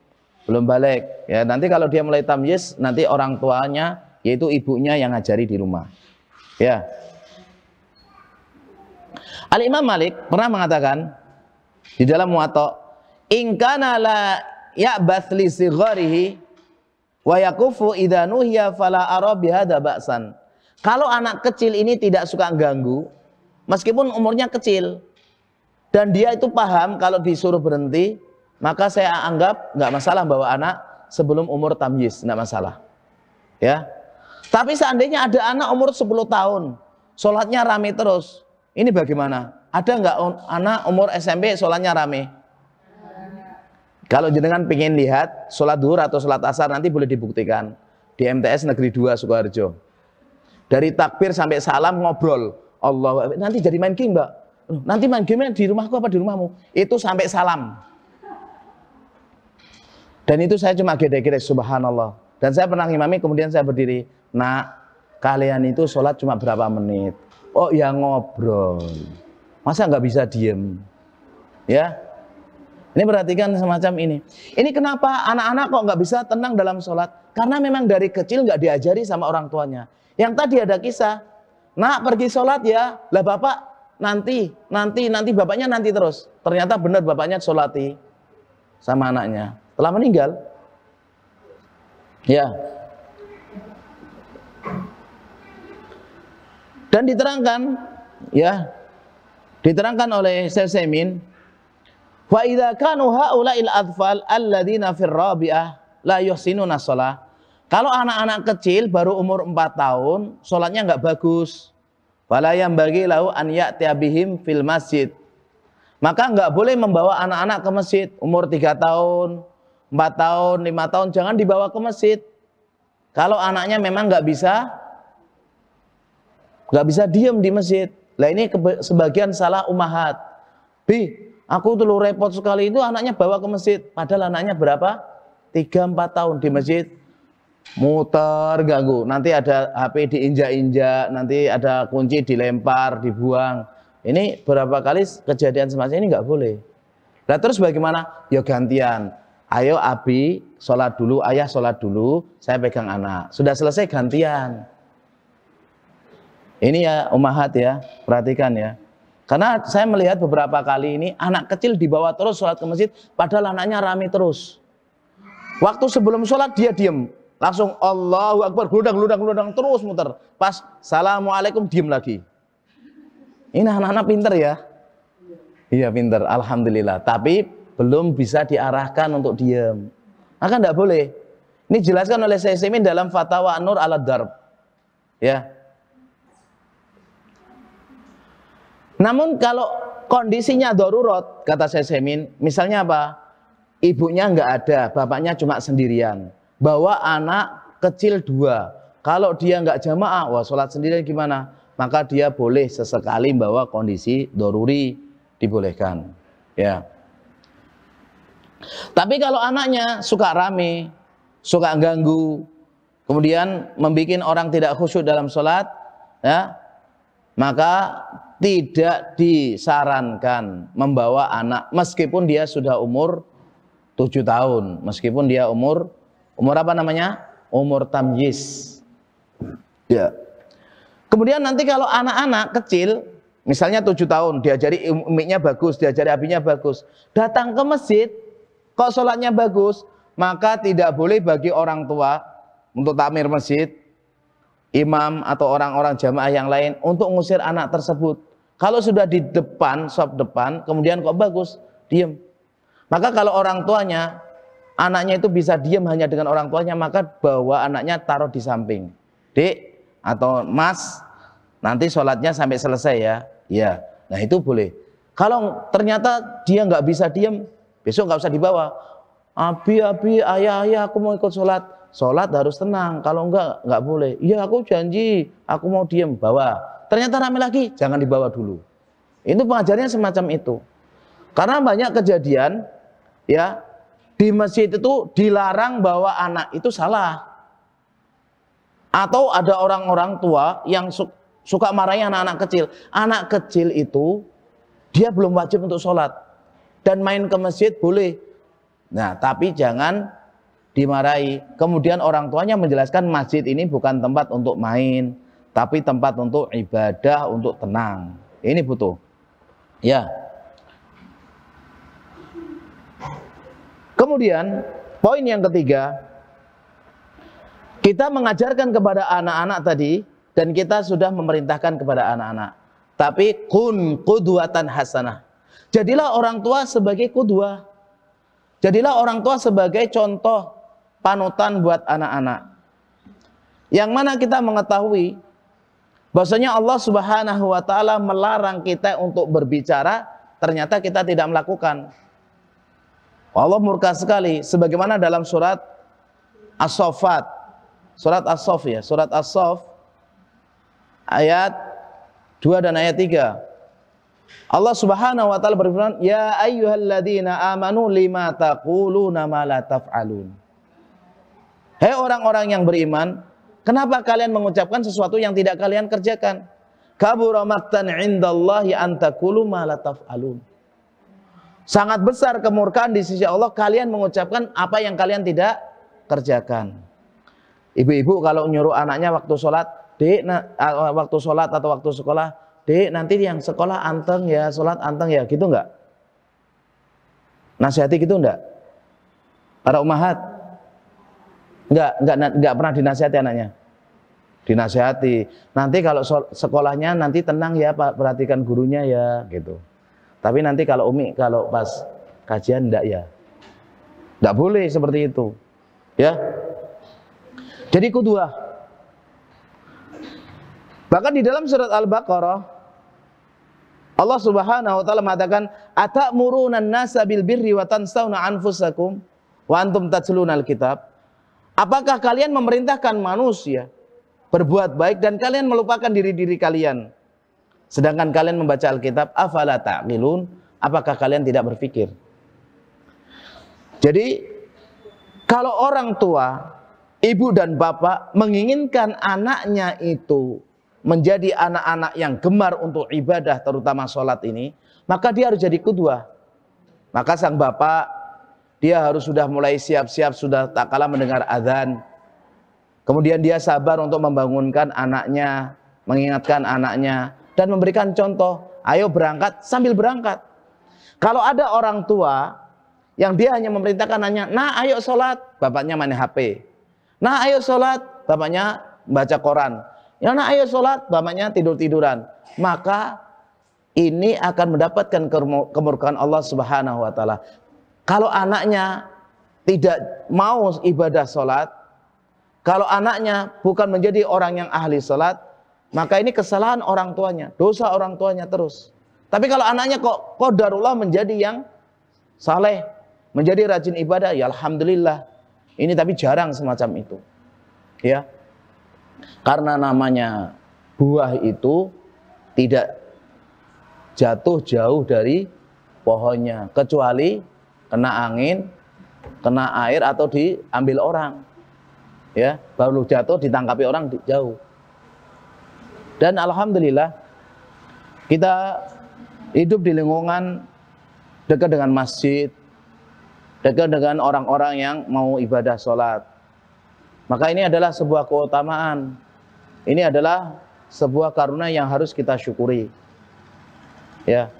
belum balik. Ya, nanti kalau dia mulai tamyiz nanti orang tuanya yaitu ibunya yang ngajari di rumah. Ya. Al Imam Malik pernah mengatakan di dalam Muwatta, "Ingkana la ya basli sigharihi wa yakufu idanuhya fala ara ba'san." Kalau anak kecil ini tidak suka ganggu, Meskipun umurnya kecil. Dan dia itu paham kalau disuruh berhenti, maka saya anggap nggak masalah bawa anak sebelum umur tamyiz, nggak masalah. Ya. Tapi seandainya ada anak umur 10 tahun, sholatnya rame terus. Ini bagaimana? Ada nggak anak umur SMP sholatnya rame? Kalau jenengan pengen lihat sholat duhur atau sholat asar nanti boleh dibuktikan di MTS Negeri 2 Sukoharjo. Dari takbir sampai salam ngobrol, Allah nanti jadi main game mbak nanti main game di rumahku apa di rumahmu itu sampai salam dan itu saya cuma gede-gede subhanallah dan saya pernah ngimami kemudian saya berdiri nak kalian itu sholat cuma berapa menit oh ya ngobrol masa nggak bisa diem ya ini perhatikan semacam ini. Ini kenapa anak-anak kok nggak bisa tenang dalam sholat? Karena memang dari kecil nggak diajari sama orang tuanya. Yang tadi ada kisah, Nak pergi sholat ya. Lah bapak nanti, nanti, nanti bapaknya nanti terus. Ternyata benar bapaknya sholati sama anaknya. Telah meninggal. Ya. Dan diterangkan ya diterangkan oleh Syekh Semin wa idha kanu haula'il adfal alladziina firrabi'ah la yuhsinuna sholat. Kalau anak-anak kecil baru umur 4 tahun, sholatnya nggak bagus. Bala yang bagi lau an tiabihim fil masjid. Maka nggak boleh membawa anak-anak ke masjid. Umur 3 tahun, 4 tahun, 5 tahun, jangan dibawa ke masjid. Kalau anaknya memang nggak bisa, nggak bisa diem di masjid. Nah ini sebagian salah umahat. Bi, aku dulu repot sekali itu anaknya bawa ke masjid. Padahal anaknya berapa? 3-4 tahun di masjid muter ganggu nanti ada HP diinjak-injak nanti ada kunci dilempar dibuang ini berapa kali kejadian semacam ini nggak boleh nah terus bagaimana ya gantian ayo abi sholat dulu ayah sholat dulu saya pegang anak sudah selesai gantian ini ya umahat ya perhatikan ya karena saya melihat beberapa kali ini anak kecil dibawa terus sholat ke masjid padahal anaknya rame terus waktu sebelum sholat dia diem Langsung Allahu Akbar, geludang, geludang, geludang, terus muter. Pas, Assalamualaikum, diem lagi. Ini anak-anak pinter ya. Iya pinter, Alhamdulillah. Tapi belum bisa diarahkan untuk diem. Maka tidak boleh. Ini jelaskan oleh saya Semin dalam Fatawa Nur ala Darb. Ya. Namun kalau kondisinya darurat, kata saya Semin, misalnya apa? Ibunya nggak ada, bapaknya cuma sendirian bawa anak kecil dua. Kalau dia nggak jamaah, wah sholat sendirian gimana? Maka dia boleh sesekali bawa kondisi doruri dibolehkan. Ya. Tapi kalau anaknya suka rame, suka ganggu, kemudian membuat orang tidak khusyuk dalam sholat, ya, maka tidak disarankan membawa anak meskipun dia sudah umur 7 tahun, meskipun dia umur Umur apa namanya? Umur tamyiz. Ya. Kemudian nanti kalau anak-anak kecil, misalnya tujuh tahun, diajari umiknya bagus, diajari abinya bagus, datang ke masjid, kok sholatnya bagus, maka tidak boleh bagi orang tua untuk tamir masjid, imam atau orang-orang jamaah yang lain untuk ngusir anak tersebut. Kalau sudah di depan, sob depan, kemudian kok bagus, diem. Maka kalau orang tuanya anaknya itu bisa diam hanya dengan orang tuanya, maka bawa anaknya taruh di samping. Dek atau mas, nanti sholatnya sampai selesai ya. ya, nah itu boleh. Kalau ternyata dia nggak bisa diam, besok nggak usah dibawa. Abi, abi, ayah, ayah, aku mau ikut sholat. Sholat harus tenang, kalau nggak nggak boleh. Iya, aku janji, aku mau diam, bawa. Ternyata rame lagi, jangan dibawa dulu. Itu pengajarnya semacam itu. Karena banyak kejadian, ya di masjid itu dilarang bawa anak itu salah. Atau ada orang-orang tua yang suka marahi anak-anak kecil. Anak kecil itu dia belum wajib untuk sholat. Dan main ke masjid boleh. Nah tapi jangan dimarahi. Kemudian orang tuanya menjelaskan masjid ini bukan tempat untuk main. Tapi tempat untuk ibadah, untuk tenang. Ini butuh. Ya. Kemudian poin yang ketiga, kita mengajarkan kepada anak-anak tadi dan kita sudah memerintahkan kepada anak-anak. Tapi kun kuduatan hasanah. Jadilah orang tua sebagai kudua. Jadilah orang tua sebagai contoh panutan buat anak-anak. Yang mana kita mengetahui bahwasanya Allah Subhanahu wa taala melarang kita untuk berbicara, ternyata kita tidak melakukan. Allah murka sekali sebagaimana dalam surat As-Saffat. Surat As-Saff ya, surat As-Saff ayat 2 dan ayat 3. Allah Subhanahu wa taala berfirman, "Ya ayyuhalladzina amanu lima taquluna ma la taf'alun." Hei orang-orang yang beriman, kenapa kalian mengucapkan sesuatu yang tidak kalian kerjakan? Kabura maktan indallahi antakulu ma la taf'alun sangat besar kemurkaan di sisi Allah kalian mengucapkan apa yang kalian tidak kerjakan. Ibu-ibu kalau nyuruh anaknya waktu sholat, dek waktu sholat atau waktu sekolah, dek nanti yang sekolah anteng ya, sholat anteng ya, gitu enggak? Nasihati gitu enggak? Para umahat Enggak, enggak, nggak pernah dinasihati anaknya. Dinasihati. Nanti kalau sekolahnya nanti tenang ya, perhatikan gurunya ya, gitu. Tapi nanti kalau Umi kalau pas kajian ndak ya. Ndak boleh seperti itu. Ya. Jadi kedua. Ah. Bahkan di dalam surat Al-Baqarah Allah Subhanahu wa taala mengatakan atamurunan nasa bil birri wa tansawna anfusakum wa antum tatluna al Apakah kalian memerintahkan manusia berbuat baik dan kalian melupakan diri-diri kalian? Sedangkan kalian membaca Alkitab, afala ta'qilun? Apakah kalian tidak berpikir? Jadi kalau orang tua, ibu dan bapak menginginkan anaknya itu menjadi anak-anak yang gemar untuk ibadah terutama sholat ini, maka dia harus jadi kedua. Maka sang bapak dia harus sudah mulai siap-siap sudah tak kalah mendengar azan. Kemudian dia sabar untuk membangunkan anaknya, mengingatkan anaknya, dan memberikan contoh. Ayo berangkat sambil berangkat. Kalau ada orang tua yang dia hanya memerintahkan hanya, nah ayo sholat, bapaknya main HP. Nah ayo sholat, bapaknya baca koran. Ya, nah ayo sholat, bapaknya tidur-tiduran. Maka ini akan mendapatkan kemurkaan Allah Subhanahu wa taala. Kalau anaknya tidak mau ibadah sholat, kalau anaknya bukan menjadi orang yang ahli sholat, maka ini kesalahan orang tuanya, dosa orang tuanya terus. Tapi kalau anaknya kok kodarullah menjadi yang saleh, menjadi rajin ibadah, ya alhamdulillah. Ini tapi jarang semacam itu. Ya. Karena namanya buah itu tidak jatuh jauh dari pohonnya kecuali kena angin, kena air atau diambil orang. Ya, baru jatuh ditangkapi orang jauh. Dan alhamdulillah kita hidup di lingkungan dekat dengan masjid, dekat dengan orang-orang yang mau ibadah sholat. Maka ini adalah sebuah keutamaan. Ini adalah sebuah karunia yang harus kita syukuri. Ya.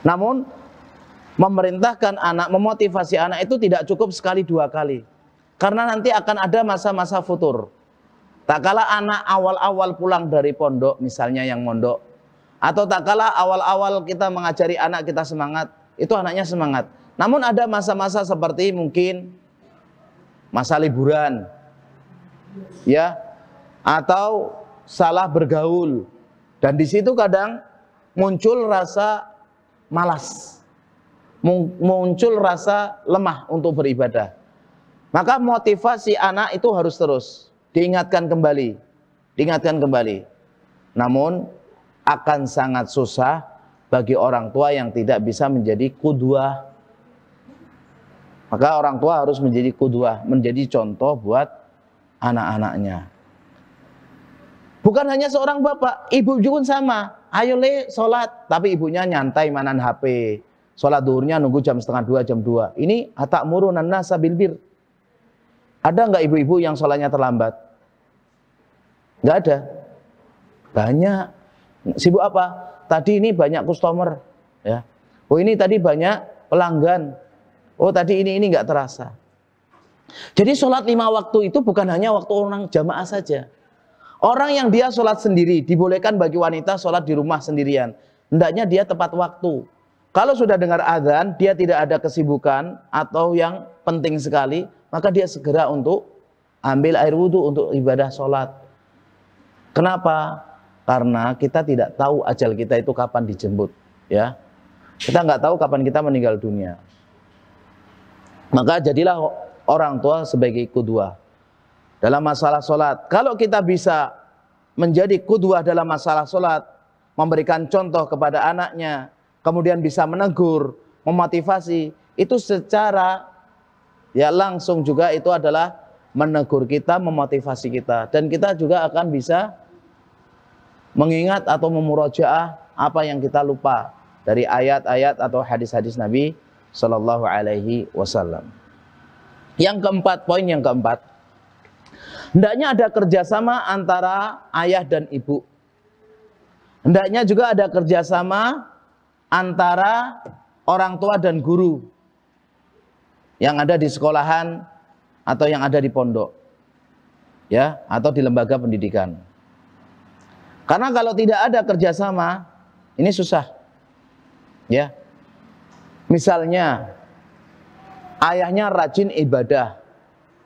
Namun memerintahkan anak, memotivasi anak itu tidak cukup sekali dua kali. Karena nanti akan ada masa-masa futur. Tak kalah anak awal-awal pulang dari pondok, misalnya yang mondok, atau tak kalah awal-awal kita mengajari anak kita semangat, itu anaknya semangat. Namun ada masa-masa seperti mungkin masa liburan, ya, atau salah bergaul, dan di situ kadang muncul rasa malas, muncul rasa lemah untuk beribadah. Maka motivasi anak itu harus terus diingatkan kembali, diingatkan kembali. Namun akan sangat susah bagi orang tua yang tidak bisa menjadi kudua. Maka orang tua harus menjadi kudua, menjadi contoh buat anak-anaknya. Bukan hanya seorang bapak, ibu juga sama. Ayo le sholat, tapi ibunya nyantai manan HP. Sholat duhurnya nunggu jam setengah dua, jam dua. Ini atak murunan nasa bilbir. Ada nggak ibu-ibu yang sholatnya terlambat? Nggak ada. Banyak. Sibuk apa? Tadi ini banyak customer. Ya. Oh ini tadi banyak pelanggan. Oh tadi ini ini nggak terasa. Jadi sholat lima waktu itu bukan hanya waktu orang jamaah saja. Orang yang dia sholat sendiri, dibolehkan bagi wanita sholat di rumah sendirian. Hendaknya dia tepat waktu. Kalau sudah dengar azan, dia tidak ada kesibukan atau yang penting sekali, maka dia segera untuk ambil air wudhu untuk ibadah sholat. Kenapa? Karena kita tidak tahu ajal kita itu kapan dijemput, ya. Kita nggak tahu kapan kita meninggal dunia. Maka jadilah orang tua sebagai kudua dalam masalah sholat. Kalau kita bisa menjadi kudua dalam masalah sholat, memberikan contoh kepada anaknya, kemudian bisa menegur, memotivasi, itu secara ya langsung juga itu adalah menegur kita, memotivasi kita dan kita juga akan bisa mengingat atau memurojaah apa yang kita lupa dari ayat-ayat atau hadis-hadis Nabi Shallallahu alaihi wasallam. Yang keempat, poin yang keempat. Hendaknya ada kerjasama antara ayah dan ibu. Hendaknya juga ada kerjasama antara orang tua dan guru yang ada di sekolahan atau yang ada di pondok. Ya, atau di lembaga pendidikan. Karena kalau tidak ada kerjasama, ini susah. Ya. Misalnya, ayahnya rajin ibadah.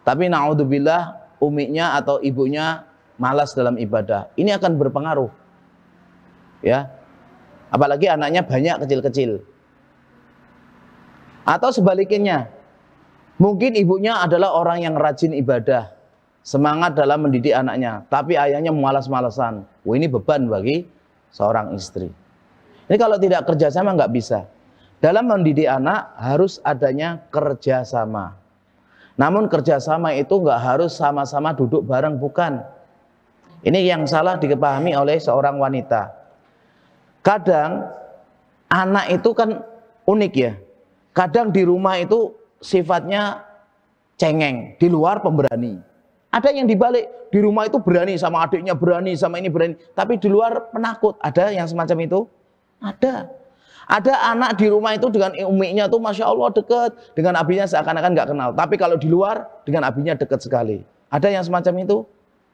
Tapi na'udzubillah, umiknya atau ibunya malas dalam ibadah. Ini akan berpengaruh. Ya. Apalagi anaknya banyak kecil-kecil. Atau sebaliknya, Mungkin ibunya adalah orang yang rajin ibadah, semangat dalam mendidik anaknya, tapi ayahnya malas-malasan. Wah ini beban bagi seorang istri. Ini kalau tidak kerjasama nggak bisa. Dalam mendidik anak harus adanya kerjasama. Namun kerjasama itu nggak harus sama-sama duduk bareng, bukan. Ini yang salah dipahami oleh seorang wanita. Kadang anak itu kan unik ya. Kadang di rumah itu sifatnya cengeng, di luar pemberani. Ada yang dibalik, di rumah itu berani sama adiknya berani, sama ini berani, tapi di luar penakut. Ada yang semacam itu? Ada. Ada anak di rumah itu dengan umiknya tuh Masya Allah deket. Dengan abinya seakan-akan nggak kenal. Tapi kalau di luar dengan abinya deket sekali. Ada yang semacam itu?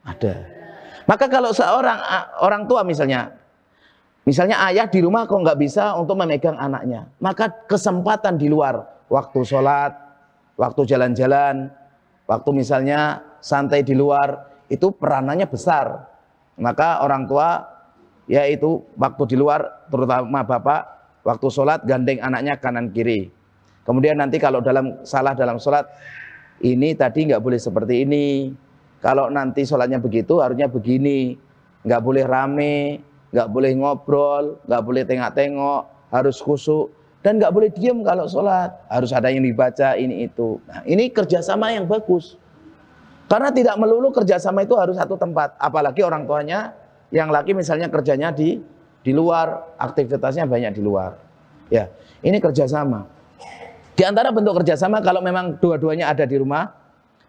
Ada. Maka kalau seorang orang tua misalnya. Misalnya ayah di rumah kok nggak bisa untuk memegang anaknya. Maka kesempatan di luar waktu sholat, waktu jalan-jalan, waktu misalnya santai di luar, itu peranannya besar. Maka orang tua, yaitu waktu di luar, terutama bapak, waktu sholat gandeng anaknya kanan kiri. Kemudian nanti kalau dalam salah dalam sholat, ini tadi nggak boleh seperti ini. Kalau nanti sholatnya begitu, harusnya begini. Nggak boleh rame, nggak boleh ngobrol, nggak boleh tengok-tengok, harus khusyuk. Dan nggak boleh diem kalau sholat. Harus ada yang dibaca, ini itu. Nah, ini kerjasama yang bagus. Karena tidak melulu kerjasama itu harus satu tempat. Apalagi orang tuanya yang laki misalnya kerjanya di di luar, aktivitasnya banyak di luar. Ya, ini kerjasama. Di antara bentuk kerjasama kalau memang dua-duanya ada di rumah,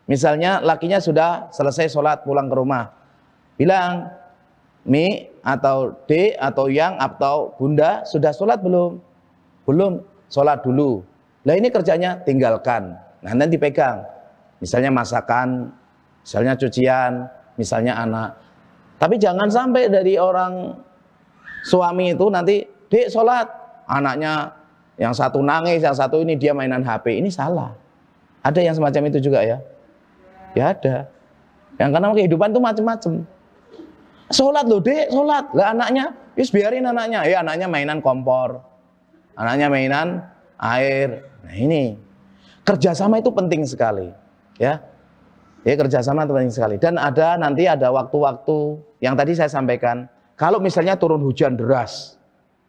misalnya lakinya sudah selesai sholat pulang ke rumah, bilang mi atau d atau yang atau bunda sudah sholat belum? belum sholat dulu. Lah ini kerjanya tinggalkan. Nah nanti pegang. Misalnya masakan, misalnya cucian, misalnya anak. Tapi jangan sampai dari orang suami itu nanti, dek sholat. Anaknya yang satu nangis, yang satu ini dia mainan HP. Ini salah. Ada yang semacam itu juga ya? Ya ada. Yang karena kehidupan itu macam-macam. Sholat loh dek, sholat. Lah anaknya, yus biarin anaknya. Ya anaknya mainan kompor Anaknya mainan, air. Nah ini kerjasama itu penting sekali, ya. Ya kerjasama itu penting sekali. Dan ada nanti ada waktu-waktu yang tadi saya sampaikan. Kalau misalnya turun hujan deras,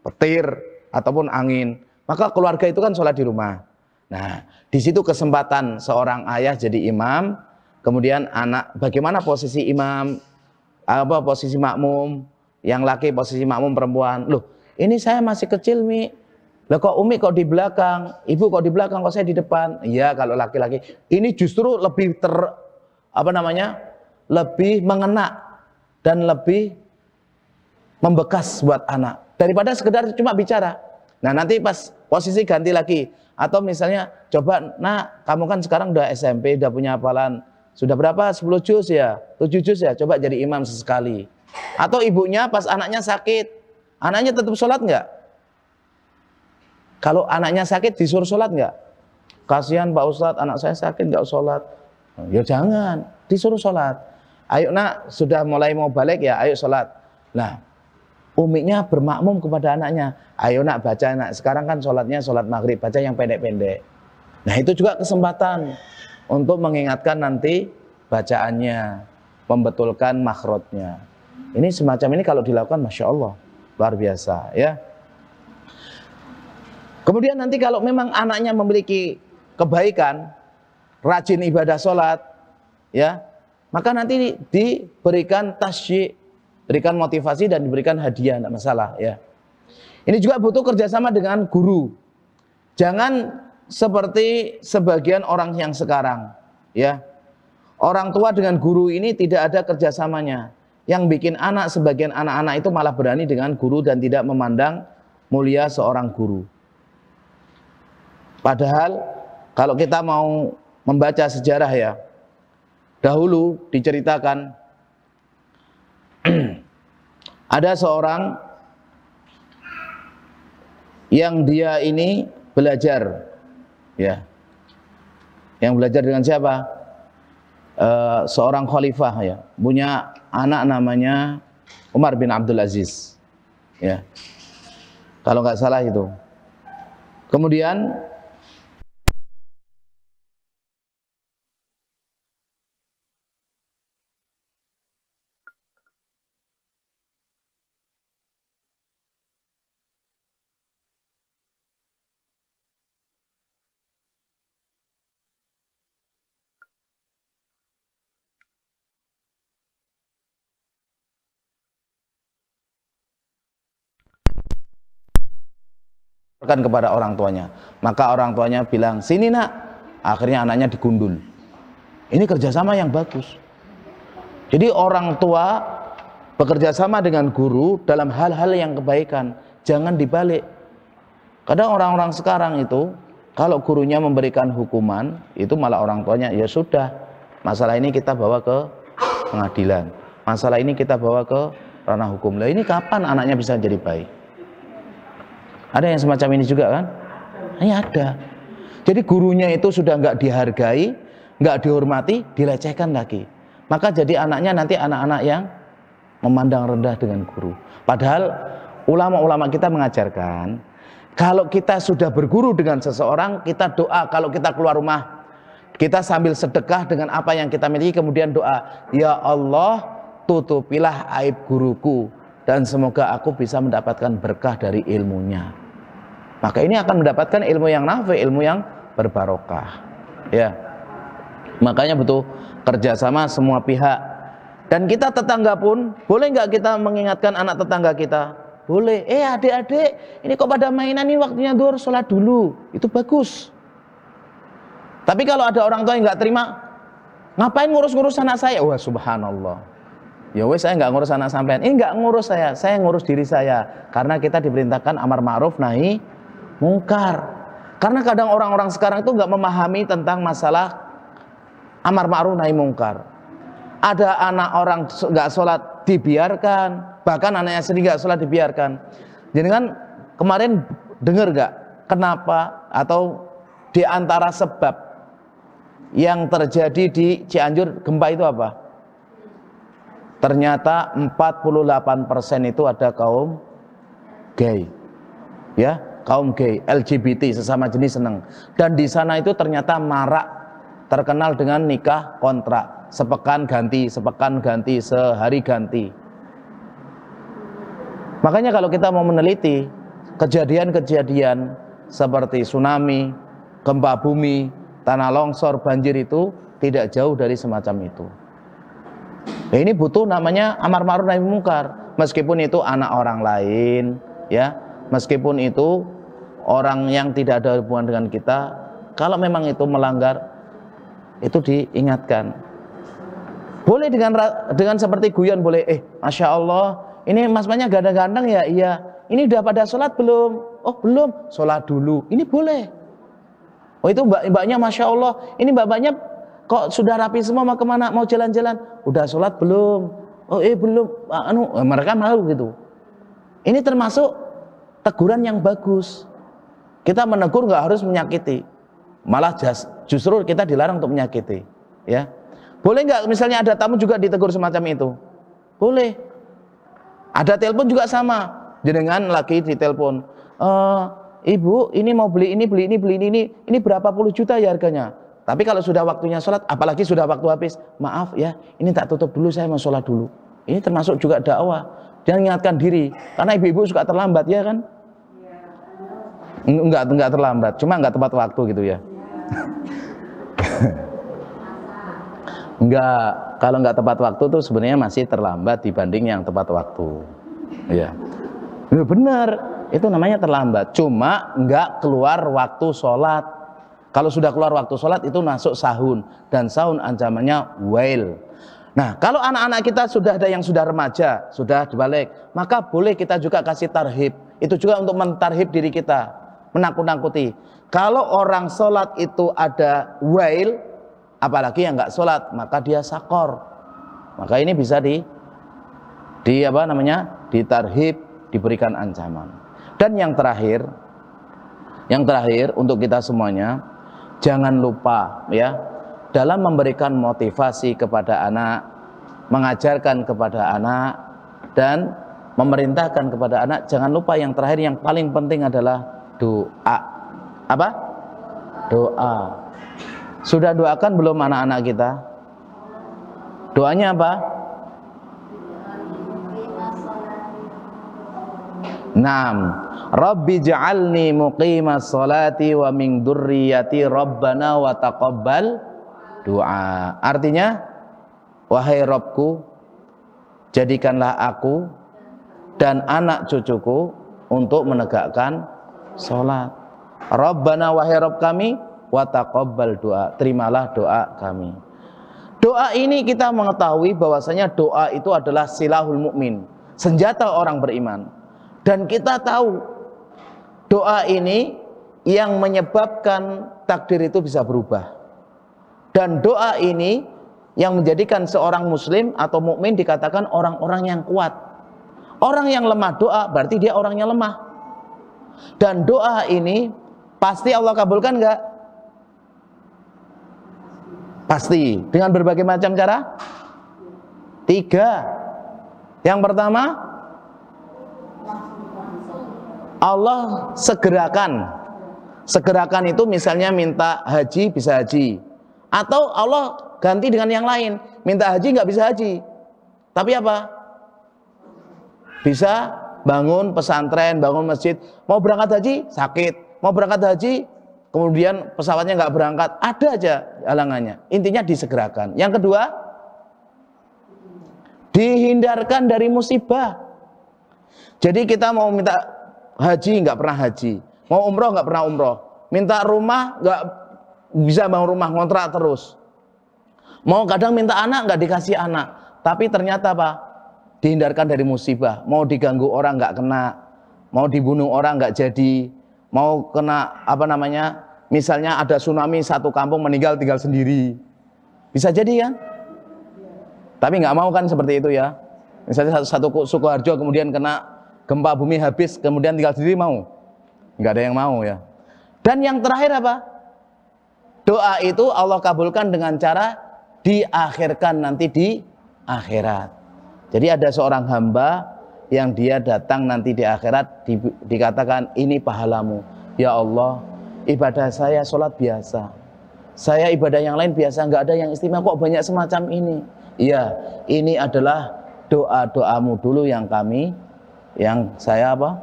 petir ataupun angin, maka keluarga itu kan sholat di rumah. Nah, di situ kesempatan seorang ayah jadi imam, kemudian anak bagaimana posisi imam, apa posisi makmum, yang laki posisi makmum perempuan. Loh, ini saya masih kecil, Mi. Lah kok Umi kok di belakang, Ibu kok di belakang, kok saya di depan? Iya, kalau laki-laki ini justru lebih ter apa namanya? lebih mengena dan lebih membekas buat anak daripada sekedar cuma bicara. Nah, nanti pas posisi ganti lagi atau misalnya coba nak kamu kan sekarang udah SMP, udah punya hafalan. Sudah berapa? 10 juz ya? 7 juz ya? Coba jadi imam sesekali. Atau ibunya pas anaknya sakit, anaknya tetap sholat nggak? Kalau anaknya sakit disuruh sholat nggak? Kasihan Pak Ustadz, anak saya sakit nggak sholat. Ya jangan, disuruh sholat. Ayo nak, sudah mulai mau balik ya, ayo sholat. Nah, umiknya bermakmum kepada anaknya. Ayo nak baca nak. Sekarang kan sholatnya sholat maghrib, baca yang pendek-pendek. Nah itu juga kesempatan untuk mengingatkan nanti bacaannya, membetulkan makhrotnya. Ini semacam ini kalau dilakukan, masya Allah, luar biasa ya. Kemudian nanti kalau memang anaknya memiliki kebaikan, rajin ibadah sholat, ya, maka nanti diberikan tasyi, berikan motivasi dan diberikan hadiah, tidak masalah ya. Ini juga butuh kerjasama dengan guru. Jangan seperti sebagian orang yang sekarang, ya. Orang tua dengan guru ini tidak ada kerjasamanya. Yang bikin anak, sebagian anak-anak itu malah berani dengan guru dan tidak memandang mulia seorang guru. Padahal kalau kita mau membaca sejarah ya, dahulu diceritakan ada seorang yang dia ini belajar ya. Yang belajar dengan siapa? E, seorang khalifah ya, punya anak namanya Umar bin Abdul Aziz. Ya. Kalau nggak salah itu. Kemudian laporkan kepada orang tuanya. Maka orang tuanya bilang, sini nak. Akhirnya anaknya digundul. Ini kerjasama yang bagus. Jadi orang tua bekerja sama dengan guru dalam hal-hal yang kebaikan. Jangan dibalik. Kadang orang-orang sekarang itu, kalau gurunya memberikan hukuman, itu malah orang tuanya, ya sudah. Masalah ini kita bawa ke pengadilan. Masalah ini kita bawa ke ranah hukum. Lah ini kapan anaknya bisa jadi baik? Ada yang semacam ini juga kan? Ini ada. Jadi gurunya itu sudah nggak dihargai, nggak dihormati, dilecehkan lagi. Maka jadi anaknya nanti anak-anak yang memandang rendah dengan guru. Padahal ulama-ulama kita mengajarkan kalau kita sudah berguru dengan seseorang, kita doa kalau kita keluar rumah, kita sambil sedekah dengan apa yang kita miliki kemudian doa, ya Allah tutupilah aib guruku dan semoga aku bisa mendapatkan berkah dari ilmunya maka ini akan mendapatkan ilmu yang nafi, ilmu yang berbarokah. Ya. Makanya butuh kerjasama semua pihak. Dan kita tetangga pun, boleh nggak kita mengingatkan anak tetangga kita? Boleh. Eh adik-adik, ini kok pada mainan ini waktunya dur, sholat dulu. Itu bagus. Tapi kalau ada orang tua yang nggak terima, ngapain ngurus-ngurus anak saya? Wah subhanallah. Ya wes saya nggak ngurus anak sampean. Ini eh, nggak ngurus saya, saya ngurus diri saya. Karena kita diperintahkan amar ma'ruf nahi mungkar. Karena kadang orang-orang sekarang itu nggak memahami tentang masalah amar ma'ruf nahi mungkar. Ada anak orang nggak sholat dibiarkan, bahkan anaknya sendiri nggak sholat dibiarkan. Jadi kan kemarin dengar nggak kenapa atau diantara sebab yang terjadi di Cianjur gempa itu apa? Ternyata 48% itu ada kaum gay. Ya, kaum gay, LGBT, sesama jenis seneng. Dan di sana itu ternyata marak terkenal dengan nikah kontrak. Sepekan ganti, sepekan ganti, sehari ganti. Makanya kalau kita mau meneliti kejadian-kejadian seperti tsunami, gempa bumi, tanah longsor, banjir itu tidak jauh dari semacam itu. Ya, ini butuh namanya amar ma'ruf nahi mungkar. Meskipun itu anak orang lain, ya, meskipun itu orang yang tidak ada hubungan dengan kita, kalau memang itu melanggar, itu diingatkan. Boleh dengan dengan seperti guyon boleh, eh Masya Allah, ini mas banyak gandeng gandang ya, iya. Ini udah pada sholat belum? Oh belum, sholat dulu. Ini boleh. Oh itu mbak mbaknya Masya Allah, ini mbak mbaknya kok sudah rapi semua mau kemana? Mau jalan-jalan? Udah sholat belum? Oh eh belum, anu mereka malu gitu. Ini termasuk teguran yang bagus. Kita menegur nggak harus menyakiti. Malah just, justru kita dilarang untuk menyakiti, ya. Boleh nggak misalnya ada tamu juga ditegur semacam itu? Boleh. Ada telepon juga sama. Jenengan lagi ditelepon. E, Ibu, ini mau beli ini, beli ini, beli ini, ini, ini berapa puluh juta ya harganya? Tapi kalau sudah waktunya sholat, apalagi sudah waktu habis, maaf ya, ini tak tutup dulu, saya mau sholat dulu. Ini termasuk juga dakwah. Jangan ingatkan diri, karena ibu-ibu suka terlambat ya kan? Enggak enggak terlambat, cuma enggak tepat waktu gitu ya. enggak, kalau enggak tepat waktu tuh sebenarnya masih terlambat dibanding yang tepat waktu. Iya. Ya benar, itu namanya terlambat. Cuma enggak keluar waktu sholat. Kalau sudah keluar waktu sholat itu masuk sahun dan sahun ancamannya wail. Nah, kalau anak-anak kita sudah ada yang sudah remaja, sudah dibalik, maka boleh kita juga kasih tarhib. Itu juga untuk mentarhib diri kita menakut-nakuti. Kalau orang sholat itu ada wail, apalagi yang nggak sholat, maka dia sakor. Maka ini bisa di, di apa namanya, ditarhib, diberikan ancaman. Dan yang terakhir, yang terakhir untuk kita semuanya, jangan lupa ya dalam memberikan motivasi kepada anak, mengajarkan kepada anak, dan memerintahkan kepada anak, jangan lupa yang terakhir yang paling penting adalah doa. Apa? Doa. Sudah doakan belum anak-anak kita? Doanya apa? Naam. Rabbi ja'alni muqima salati wa min durriyati rabbana wa taqabbal doa. Artinya, wahai Robku, jadikanlah aku dan anak cucuku untuk menegakkan salat. Rabbana wahai Rabb kami wa taqabbal doa. Terimalah doa kami. Doa ini kita mengetahui bahwasanya doa itu adalah silahul mukmin, senjata orang beriman. Dan kita tahu doa ini yang menyebabkan takdir itu bisa berubah. Dan doa ini yang menjadikan seorang muslim atau mukmin dikatakan orang-orang yang kuat. Orang yang lemah doa berarti dia orangnya lemah. Dan doa ini pasti Allah kabulkan enggak Pasti. Dengan berbagai macam cara? Tiga. Yang pertama, Allah segerakan. Segerakan itu misalnya minta haji bisa haji. Atau Allah ganti dengan yang lain. Minta haji enggak bisa haji. Tapi apa? Bisa bangun pesantren, bangun masjid. Mau berangkat haji sakit, mau berangkat haji kemudian pesawatnya nggak berangkat, ada aja halangannya. Intinya disegerakan. Yang kedua, dihindarkan dari musibah. Jadi kita mau minta haji nggak pernah haji, mau umroh nggak pernah umroh, minta rumah nggak bisa bangun rumah ngontrak terus. Mau kadang minta anak nggak dikasih anak, tapi ternyata apa? dihindarkan dari musibah. Mau diganggu orang nggak kena, mau dibunuh orang nggak jadi, mau kena apa namanya? Misalnya ada tsunami satu kampung meninggal tinggal sendiri, bisa jadi kan? Tapi nggak mau kan seperti itu ya. Misalnya satu, satu suku Harjo kemudian kena gempa bumi habis kemudian tinggal sendiri mau? Nggak ada yang mau ya. Dan yang terakhir apa? Doa itu Allah kabulkan dengan cara diakhirkan nanti di akhirat. Jadi ada seorang hamba yang dia datang nanti di akhirat di, dikatakan ini pahalamu. Ya Allah, ibadah saya sholat biasa. Saya ibadah yang lain biasa, nggak ada yang istimewa kok banyak semacam ini. ya ini adalah doa-doamu dulu yang kami yang saya apa?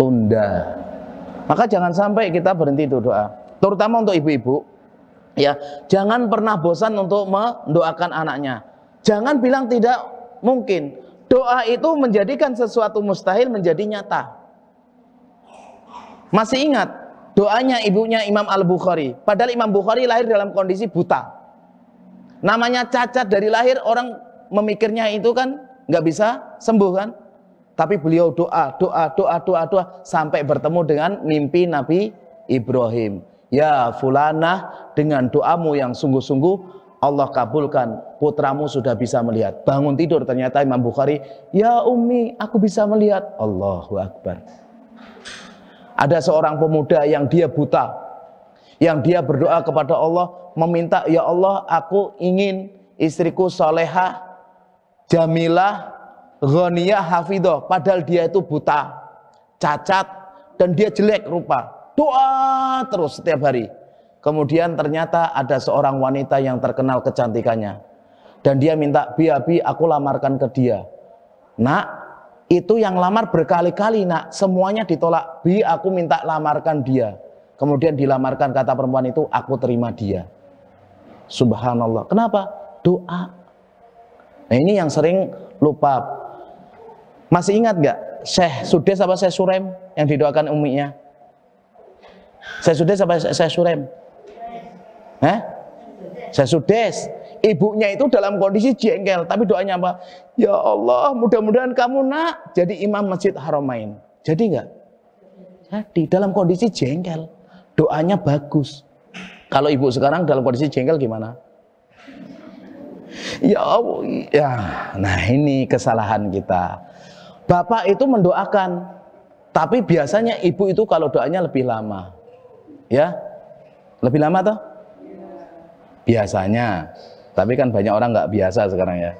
tunda. Maka jangan sampai kita berhenti itu doa. Terutama untuk ibu-ibu, ya jangan pernah bosan untuk mendoakan anaknya. Jangan bilang tidak mungkin. Doa itu menjadikan sesuatu mustahil menjadi nyata. Masih ingat doanya ibunya Imam Al-Bukhari. Padahal Imam Bukhari lahir dalam kondisi buta. Namanya cacat dari lahir orang memikirnya itu kan nggak bisa sembuh kan? Tapi beliau doa, doa, doa, doa, doa sampai bertemu dengan mimpi Nabi Ibrahim. Ya fulanah dengan doamu yang sungguh-sungguh Allah kabulkan putramu sudah bisa melihat. Bangun tidur ternyata Imam Bukhari, ya umi, aku bisa melihat. Allahu Akbar. Ada seorang pemuda yang dia buta, yang dia berdoa kepada Allah, meminta, ya Allah aku ingin istriku soleha, jamilah, ghaniyah, hafidoh. Padahal dia itu buta, cacat, dan dia jelek rupa. Doa terus setiap hari. Kemudian ternyata ada seorang wanita yang terkenal kecantikannya dan dia minta bi aku lamarkan ke dia nak itu yang lamar berkali-kali nak semuanya ditolak bi aku minta lamarkan dia kemudian dilamarkan kata perempuan itu aku terima dia subhanallah kenapa doa nah ini yang sering lupa masih ingat gak Syekh sudah apa saya Surem yang didoakan uminya Saya sudah apa saya Surem Hah? Syekh Sudes ibunya itu dalam kondisi jengkel, tapi doanya apa? Ya Allah, mudah-mudahan kamu nak jadi imam masjid Haramain. Jadi enggak? Jadi dalam kondisi jengkel, doanya bagus. Kalau ibu sekarang dalam kondisi jengkel gimana? Ya Allah, ya. Nah ini kesalahan kita. Bapak itu mendoakan, tapi biasanya ibu itu kalau doanya lebih lama. Ya, lebih lama toh? Biasanya. Tapi kan banyak orang nggak biasa sekarang ya.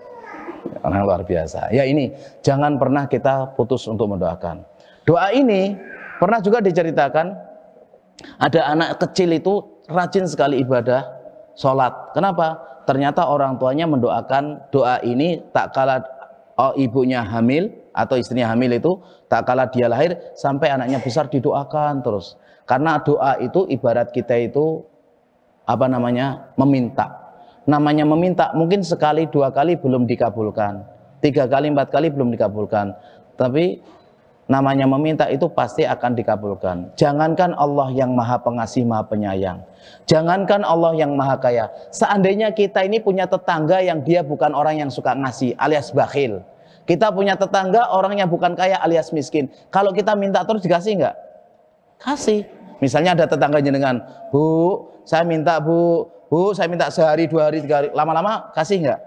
Orang luar biasa. Ya ini, jangan pernah kita putus untuk mendoakan. Doa ini pernah juga diceritakan ada anak kecil itu rajin sekali ibadah sholat. Kenapa? Ternyata orang tuanya mendoakan doa ini tak kalah oh, ibunya hamil atau istrinya hamil itu tak kalah dia lahir sampai anaknya besar didoakan terus. Karena doa itu ibarat kita itu apa namanya meminta namanya meminta mungkin sekali dua kali belum dikabulkan tiga kali empat kali belum dikabulkan tapi namanya meminta itu pasti akan dikabulkan jangankan Allah yang maha pengasih maha penyayang jangankan Allah yang maha kaya seandainya kita ini punya tetangga yang dia bukan orang yang suka ngasih alias bakhil kita punya tetangga orang yang bukan kaya alias miskin. Kalau kita minta terus dikasih nggak? Kasih. Misalnya ada tetangganya dengan, Bu, saya minta Bu, Bu, saya minta sehari, dua hari, tiga hari. Lama-lama kasih nggak?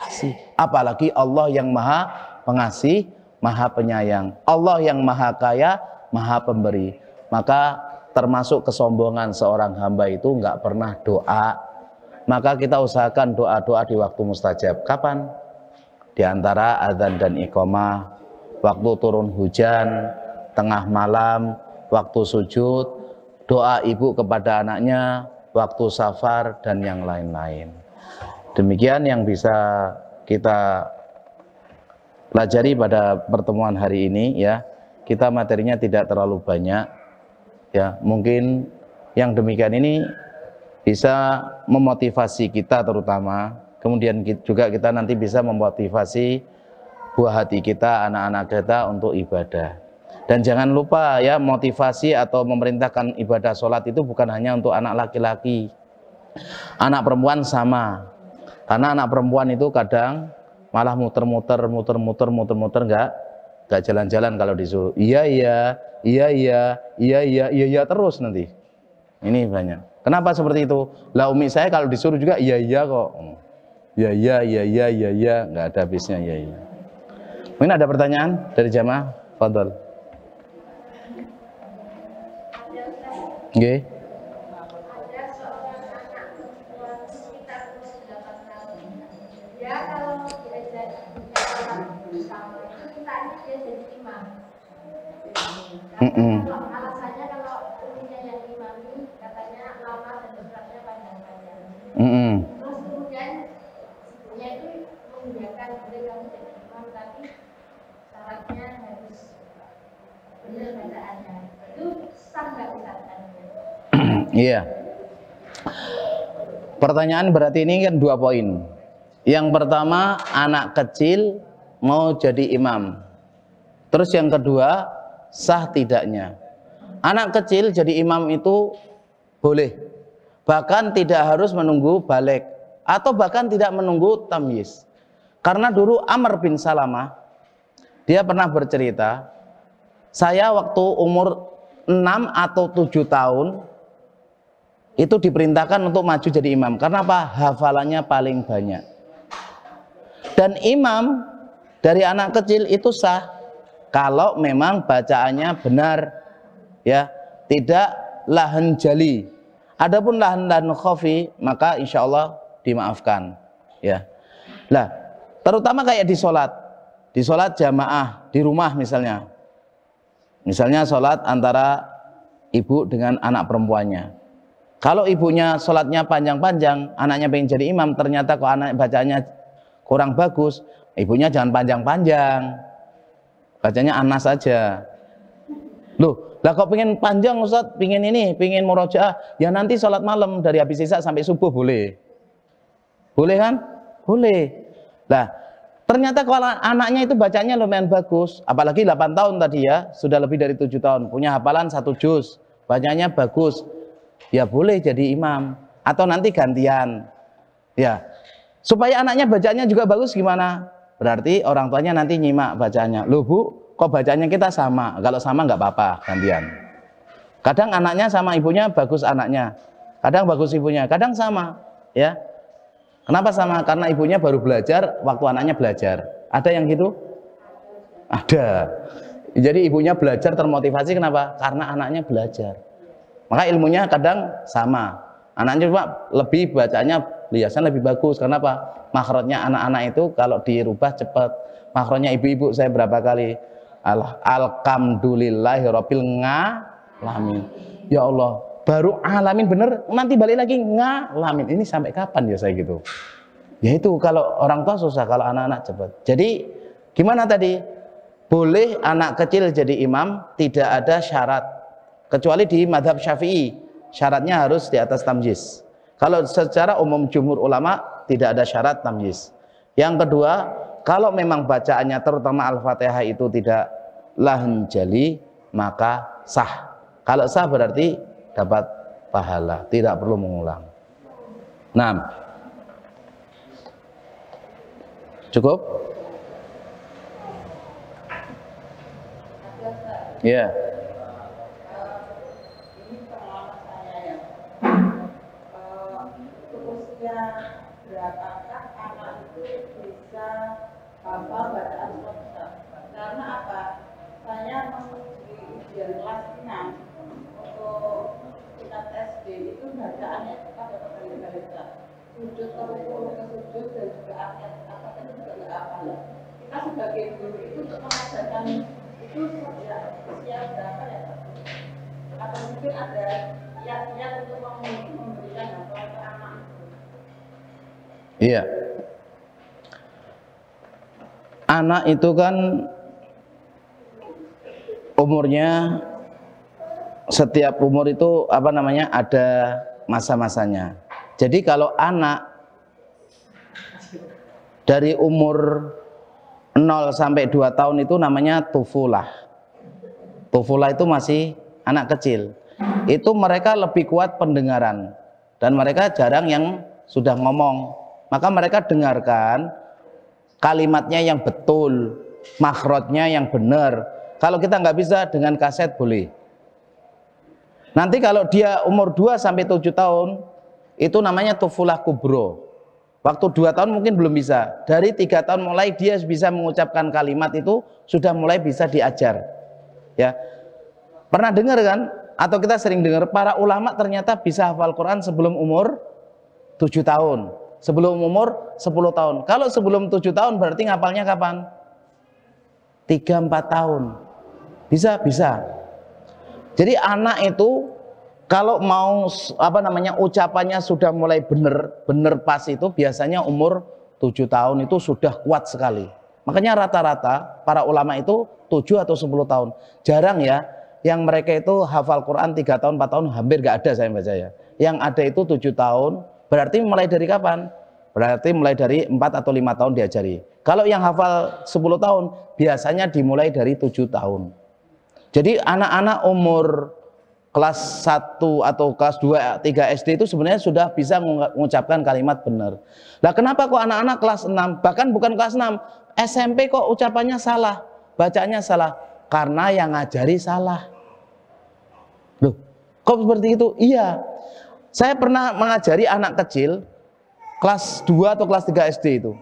Kasih. Apalagi Allah yang maha pengasih, maha penyayang. Allah yang maha kaya, maha pemberi. Maka termasuk kesombongan seorang hamba itu nggak pernah doa. Maka kita usahakan doa-doa di waktu mustajab. Kapan? Di antara adzan dan iqamah, waktu turun hujan, tengah malam, waktu sujud, doa ibu kepada anaknya, waktu safar, dan yang lain-lain. Demikian yang bisa kita pelajari pada pertemuan hari ini ya. Kita materinya tidak terlalu banyak ya. Mungkin yang demikian ini bisa memotivasi kita terutama kemudian juga kita nanti bisa memotivasi buah hati kita, anak-anak kita untuk ibadah. Dan jangan lupa ya motivasi atau memerintahkan ibadah sholat itu bukan hanya untuk anak laki-laki. Anak perempuan sama. Karena anak perempuan itu kadang malah muter-muter, muter-muter, muter-muter enggak enggak jalan-jalan kalau disuruh. Iya, iya, iya, iya, iya, iya, iya, iya terus nanti. Ini banyak. Kenapa seperti itu? Lah umi saya kalau disuruh juga iya, iya kok. Iya, iya, iya, iya, iya, iya, enggak ada habisnya iya, iya. Mungkin ada pertanyaan dari jamaah? Fadol. Okay. Mm -mm. Iya. Pertanyaan berarti ini kan dua poin. Yang pertama, anak kecil mau jadi imam. Terus yang kedua, sah tidaknya. Anak kecil jadi imam itu boleh. Bahkan tidak harus menunggu balik. Atau bahkan tidak menunggu tamyiz. Karena dulu Amr bin Salamah, dia pernah bercerita, saya waktu umur 6 atau 7 tahun, itu diperintahkan untuk maju jadi imam. Karena apa? Hafalannya paling banyak. Dan imam dari anak kecil itu sah kalau memang bacaannya benar ya, tidak lahan jali. Adapun lahan dan khafi maka insya Allah dimaafkan ya. Lah, terutama kayak di sholat, di sholat jamaah di rumah misalnya. Misalnya sholat antara ibu dengan anak perempuannya kalau ibunya sholatnya panjang-panjang, anaknya pengen jadi imam, ternyata kok anak bacanya kurang bagus, ibunya jangan panjang-panjang. Bacanya anas saja. Loh, lah kok pengen panjang Ustaz, pengen ini, pengen murojaah, ya nanti sholat malam dari habis sisa sampai subuh boleh. Boleh kan? Boleh. Lah, ternyata kalau anaknya itu bacanya lumayan bagus, apalagi 8 tahun tadi ya, sudah lebih dari 7 tahun, punya hafalan satu juz, bacanya bagus, ya boleh jadi imam atau nanti gantian. Ya. Supaya anaknya bacanya juga bagus gimana? Berarti orang tuanya nanti nyimak bacanya. lu bu, kok bacanya kita sama? Kalau sama nggak apa-apa gantian. Kadang anaknya sama ibunya bagus anaknya. Kadang bagus ibunya, kadang sama. Ya, Kenapa sama? Karena ibunya baru belajar, waktu anaknya belajar. Ada yang gitu? Ada. Jadi ibunya belajar termotivasi kenapa? Karena anaknya belajar. Maka ilmunya kadang sama. Anaknya cuma lebih bacanya biasanya lebih bagus. karena apa makronya anak-anak itu kalau dirubah cepat. makronya ibu-ibu saya berapa kali? alhamdulillahirobbil ngalamin. Ya Allah, baru alamin bener, nanti balik lagi ngalamin. Ini sampai kapan ya saya gitu? Ya itu kalau orang tua susah, kalau anak-anak cepat. Jadi gimana tadi? Boleh anak kecil jadi imam, tidak ada syarat Kecuali di madhab syafi'i, syaratnya harus di atas tamjiz. Kalau secara umum jumhur ulama, tidak ada syarat tamjiz. Yang kedua, kalau memang bacaannya terutama Al-Fatihah itu tidak lahan jali, maka sah. Kalau sah berarti dapat pahala, tidak perlu mengulang. Nah, cukup? Ya. Yeah. usia berapakah anak itu bisa tanpa bacaan komputer? Karena apa? Saya menuju ujian kelas 6 untuk tingkat SD itu bacaannya kepada berbagai-bagai sujud terukul ke sujud dan juga ayat apa kan itu juga nggak apa ya? kita sebagai guru itu untuk mengajarkan itu sejak usia berapa ya atau mungkin ada niat-niat untuk memberikan apa Iya. Anak itu kan umurnya setiap umur itu apa namanya ada masa-masanya. Jadi kalau anak dari umur 0 sampai 2 tahun itu namanya tufulah. Tufulah itu masih anak kecil. Itu mereka lebih kuat pendengaran dan mereka jarang yang sudah ngomong maka mereka dengarkan kalimatnya yang betul, makrotnya yang benar. Kalau kita nggak bisa dengan kaset boleh. Nanti kalau dia umur 2 sampai 7 tahun, itu namanya tufulah kubro. Waktu dua tahun mungkin belum bisa. Dari tiga tahun mulai dia bisa mengucapkan kalimat itu sudah mulai bisa diajar. Ya, pernah dengar kan? Atau kita sering dengar para ulama ternyata bisa hafal Quran sebelum umur tujuh tahun. Sebelum umur 10 tahun. Kalau sebelum 7 tahun berarti ngapalnya kapan? 3-4 tahun. Bisa? Bisa. Jadi anak itu kalau mau apa namanya ucapannya sudah mulai benar benar pas itu biasanya umur 7 tahun itu sudah kuat sekali makanya rata-rata para ulama itu 7 atau 10 tahun jarang ya yang mereka itu hafal Quran 3 tahun 4 tahun hampir gak ada saya baca ya yang ada itu 7 tahun Berarti mulai dari kapan? Berarti mulai dari 4 atau 5 tahun diajari. Kalau yang hafal 10 tahun, biasanya dimulai dari 7 tahun. Jadi anak-anak umur kelas 1 atau kelas 2, 3 SD itu sebenarnya sudah bisa mengucapkan kalimat benar. Nah kenapa kok anak-anak kelas 6, bahkan bukan kelas 6, SMP kok ucapannya salah, bacanya salah? Karena yang ngajari salah. Loh, kok seperti itu? Iya, saya pernah mengajari anak kecil kelas 2 atau kelas 3 SD itu.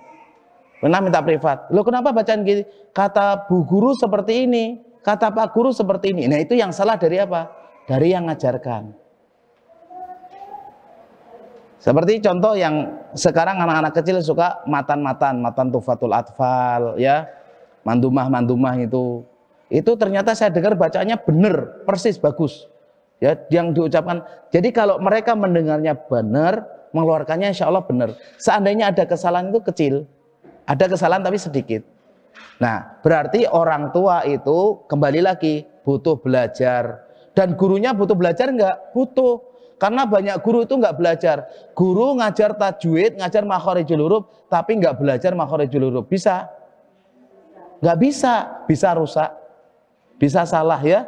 Pernah minta privat. Loh kenapa bacaan gini? Kata bu guru seperti ini, kata pak guru seperti ini. Nah itu yang salah dari apa? Dari yang ngajarkan. Seperti contoh yang sekarang anak-anak kecil suka matan-matan, matan tufatul atfal, ya, mandumah-mandumah itu. Itu ternyata saya dengar bacanya benar, persis, bagus. Ya, yang diucapkan. Jadi kalau mereka mendengarnya benar, mengeluarkannya insya Allah benar. Seandainya ada kesalahan itu kecil, ada kesalahan tapi sedikit. Nah, berarti orang tua itu kembali lagi butuh belajar. Dan gurunya butuh belajar enggak? Butuh. Karena banyak guru itu enggak belajar. Guru ngajar tajwid, ngajar makhorijul huruf, tapi enggak belajar makhorijul huruf. Bisa? Enggak bisa. Bisa rusak. Bisa salah ya.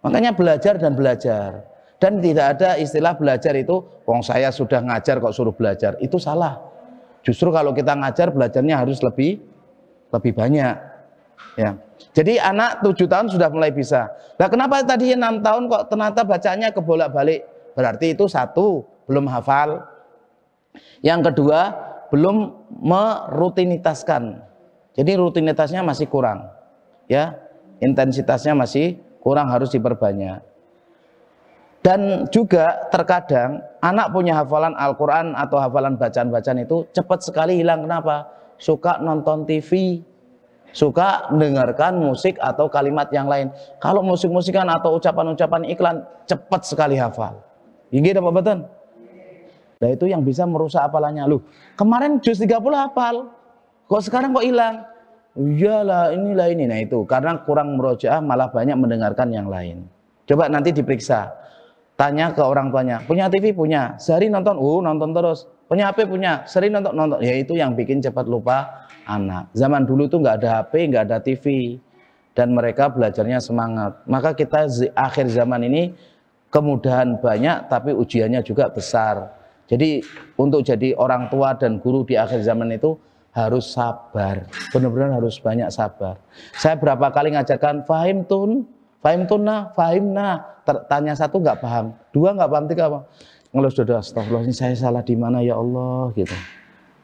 Makanya belajar dan belajar. Dan tidak ada istilah belajar itu, wong saya sudah ngajar kok suruh belajar. Itu salah. Justru kalau kita ngajar belajarnya harus lebih lebih banyak. Ya. Jadi anak tujuh tahun sudah mulai bisa. Nah kenapa tadi enam tahun kok ternyata bacanya kebolak-balik? Berarti itu satu, belum hafal. Yang kedua, belum merutinitaskan. Jadi rutinitasnya masih kurang. Ya, intensitasnya masih kurang harus diperbanyak. Dan juga terkadang anak punya hafalan Al-Quran atau hafalan bacaan-bacaan itu cepat sekali hilang. Kenapa? Suka nonton TV, suka dengarkan musik atau kalimat yang lain. Kalau musik-musikan atau ucapan-ucapan iklan cepat sekali hafal. Ini dapat betul? Nah itu yang bisa merusak apalanya Loh, kemarin juz 30 hafal, kok sekarang kok hilang? iyalah inilah ini nah itu karena kurang merojaah malah banyak mendengarkan yang lain coba nanti diperiksa tanya ke orang tuanya punya TV punya sehari nonton uh nonton terus punya HP punya sering nonton nonton ya itu yang bikin cepat lupa anak zaman dulu tuh nggak ada HP nggak ada TV dan mereka belajarnya semangat maka kita akhir zaman ini kemudahan banyak tapi ujiannya juga besar jadi untuk jadi orang tua dan guru di akhir zaman itu harus sabar. Benar-benar harus banyak sabar. Saya berapa kali ngajarkan fahim tun, fahim tunna, fahim na. Tanya satu nggak paham, dua nggak paham, tiga apa? Ngelus dada astagfirullah ini saya salah di mana ya Allah gitu.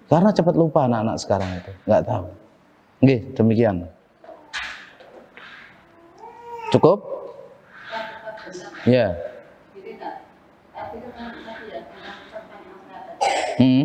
Karena cepat lupa anak-anak sekarang itu, nggak tahu. Oke, demikian. Cukup? Ya. Yeah. Hmm.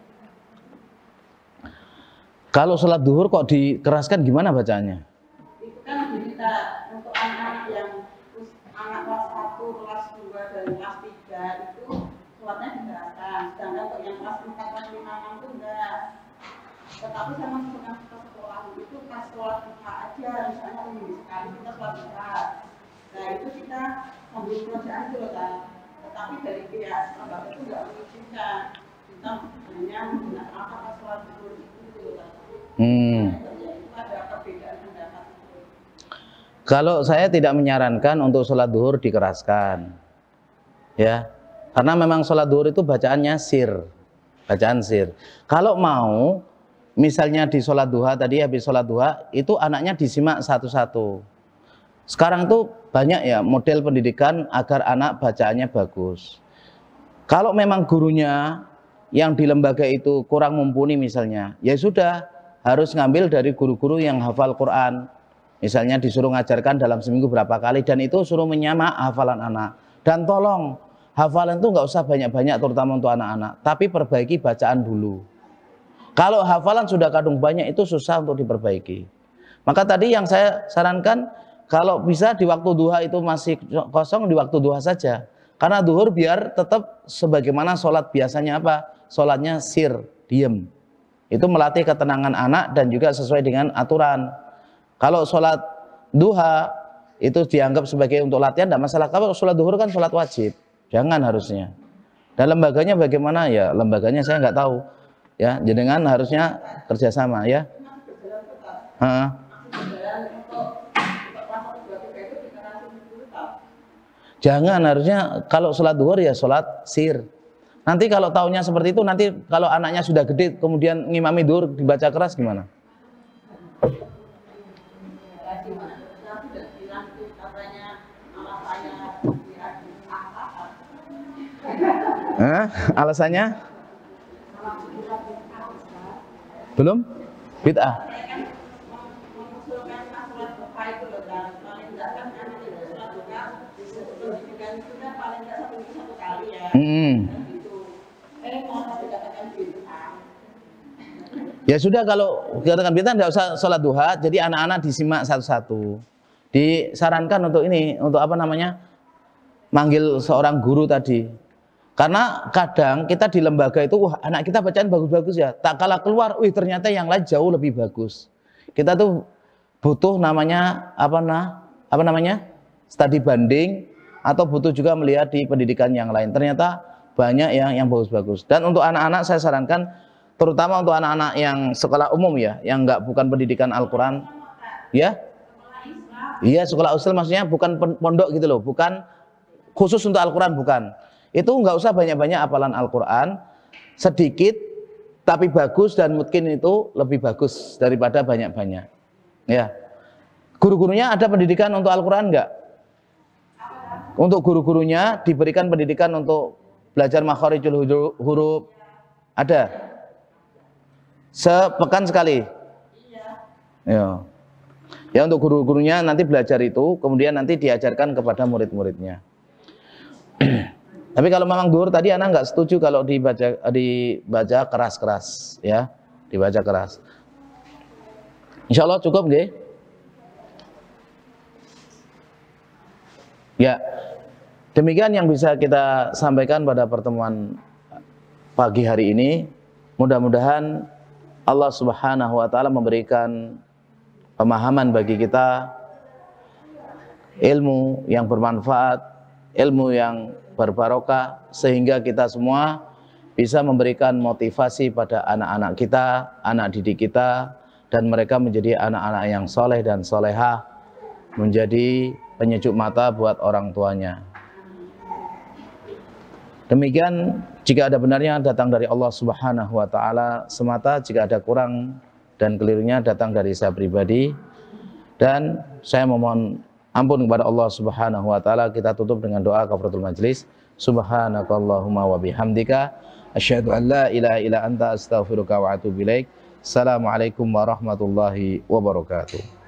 Kalau sholat duhur kok dikeraskan gimana bacanya? Itu kan kita untuk anak yang anak kelas 1, kelas 2, kelas 3 itu sholatnya dikeraskan. Sedangkan untuk yang kelas 4, kelas 5, itu enggak. Tetapi sama ke itu pas sholat duha aja, misalnya minggu kita sholat duha. Nah itu kita dulu kan. Tetapi dari pihak itu enggak mengizinkan. Kita hanya menggunakan apa sholat Hmm. Kalau saya tidak menyarankan untuk sholat duhur dikeraskan, ya, karena memang sholat duhur itu bacaannya sir, bacaan sir. Kalau mau, misalnya di sholat duha tadi habis sholat duha itu anaknya disimak satu-satu. Sekarang tuh banyak ya model pendidikan agar anak bacaannya bagus. Kalau memang gurunya yang di lembaga itu kurang mumpuni misalnya, ya sudah harus ngambil dari guru-guru yang hafal Quran. Misalnya disuruh ngajarkan dalam seminggu berapa kali dan itu suruh menyamak hafalan anak. Dan tolong hafalan itu nggak usah banyak-banyak terutama untuk anak-anak, tapi perbaiki bacaan dulu. Kalau hafalan sudah kadung banyak itu susah untuk diperbaiki. Maka tadi yang saya sarankan kalau bisa di waktu duha itu masih kosong di waktu duha saja. Karena duhur biar tetap sebagaimana sholat biasanya apa? Sholatnya sir, diem. Itu melatih ketenangan anak dan juga sesuai dengan aturan. Kalau sholat duha itu dianggap sebagai untuk latihan tidak masalah. Kalau sholat duhur kan sholat wajib. Jangan harusnya. Dan lembaganya bagaimana? Ya lembaganya saya nggak tahu. Ya, jenengan harusnya kerjasama ya. Ha. Jangan harusnya kalau sholat duhur ya sholat sir. Nanti kalau taunya seperti itu, nanti kalau anaknya sudah gede, kemudian ngimami dur dibaca keras gimana? Eh, alasannya? Belum? Bid'ah. Hmm. Ya sudah kalau katakan kita tidak usah sholat duha, jadi anak-anak disimak satu-satu. Disarankan untuk ini, untuk apa namanya, manggil seorang guru tadi. Karena kadang kita di lembaga itu, wah anak kita bacaan bagus-bagus ya. Tak kalah keluar, wih ternyata yang lain jauh lebih bagus. Kita tuh butuh namanya apa nah, apa namanya studi banding atau butuh juga melihat di pendidikan yang lain. Ternyata banyak yang yang bagus-bagus. Dan untuk anak-anak saya sarankan terutama untuk anak-anak yang sekolah umum ya, yang enggak bukan pendidikan Al-Qur'an. Ya? Iya, sekolah usul maksudnya bukan pondok gitu loh, bukan khusus untuk Al-Qur'an bukan. Itu enggak usah banyak-banyak apalan Al-Qur'an, sedikit tapi bagus dan mungkin itu lebih bagus daripada banyak-banyak. Ya. Guru-gurunya ada pendidikan untuk Al-Qur'an enggak? Untuk guru-gurunya diberikan pendidikan untuk belajar makharijul huruf. Ada. Sepekan sekali. Iya. iya. Ya untuk guru-gurunya nanti belajar itu, kemudian nanti diajarkan kepada murid-muridnya. Tapi kalau memang dur tadi anak nggak setuju kalau dibaca dibaca keras-keras, ya, dibaca keras. Insya Allah cukup deh. Ya, demikian yang bisa kita sampaikan pada pertemuan pagi hari ini. Mudah-mudahan Allah Subhanahu wa taala memberikan pemahaman bagi kita ilmu yang bermanfaat, ilmu yang berbarokah sehingga kita semua bisa memberikan motivasi pada anak-anak kita, anak didik kita dan mereka menjadi anak-anak yang soleh dan solehah menjadi penyejuk mata buat orang tuanya. Demikian jika ada benarnya datang dari Allah Subhanahu wa taala semata, jika ada kurang dan kelirunya datang dari saya pribadi. Dan saya memohon ampun kepada Allah Subhanahu wa taala. Kita tutup dengan doa kafaratul majelis. Subhanakallahumma wa bihamdika asyhadu an la ilaha illa anta astaghfiruka wa atubu ilaik. Assalamualaikum warahmatullahi wabarakatuh.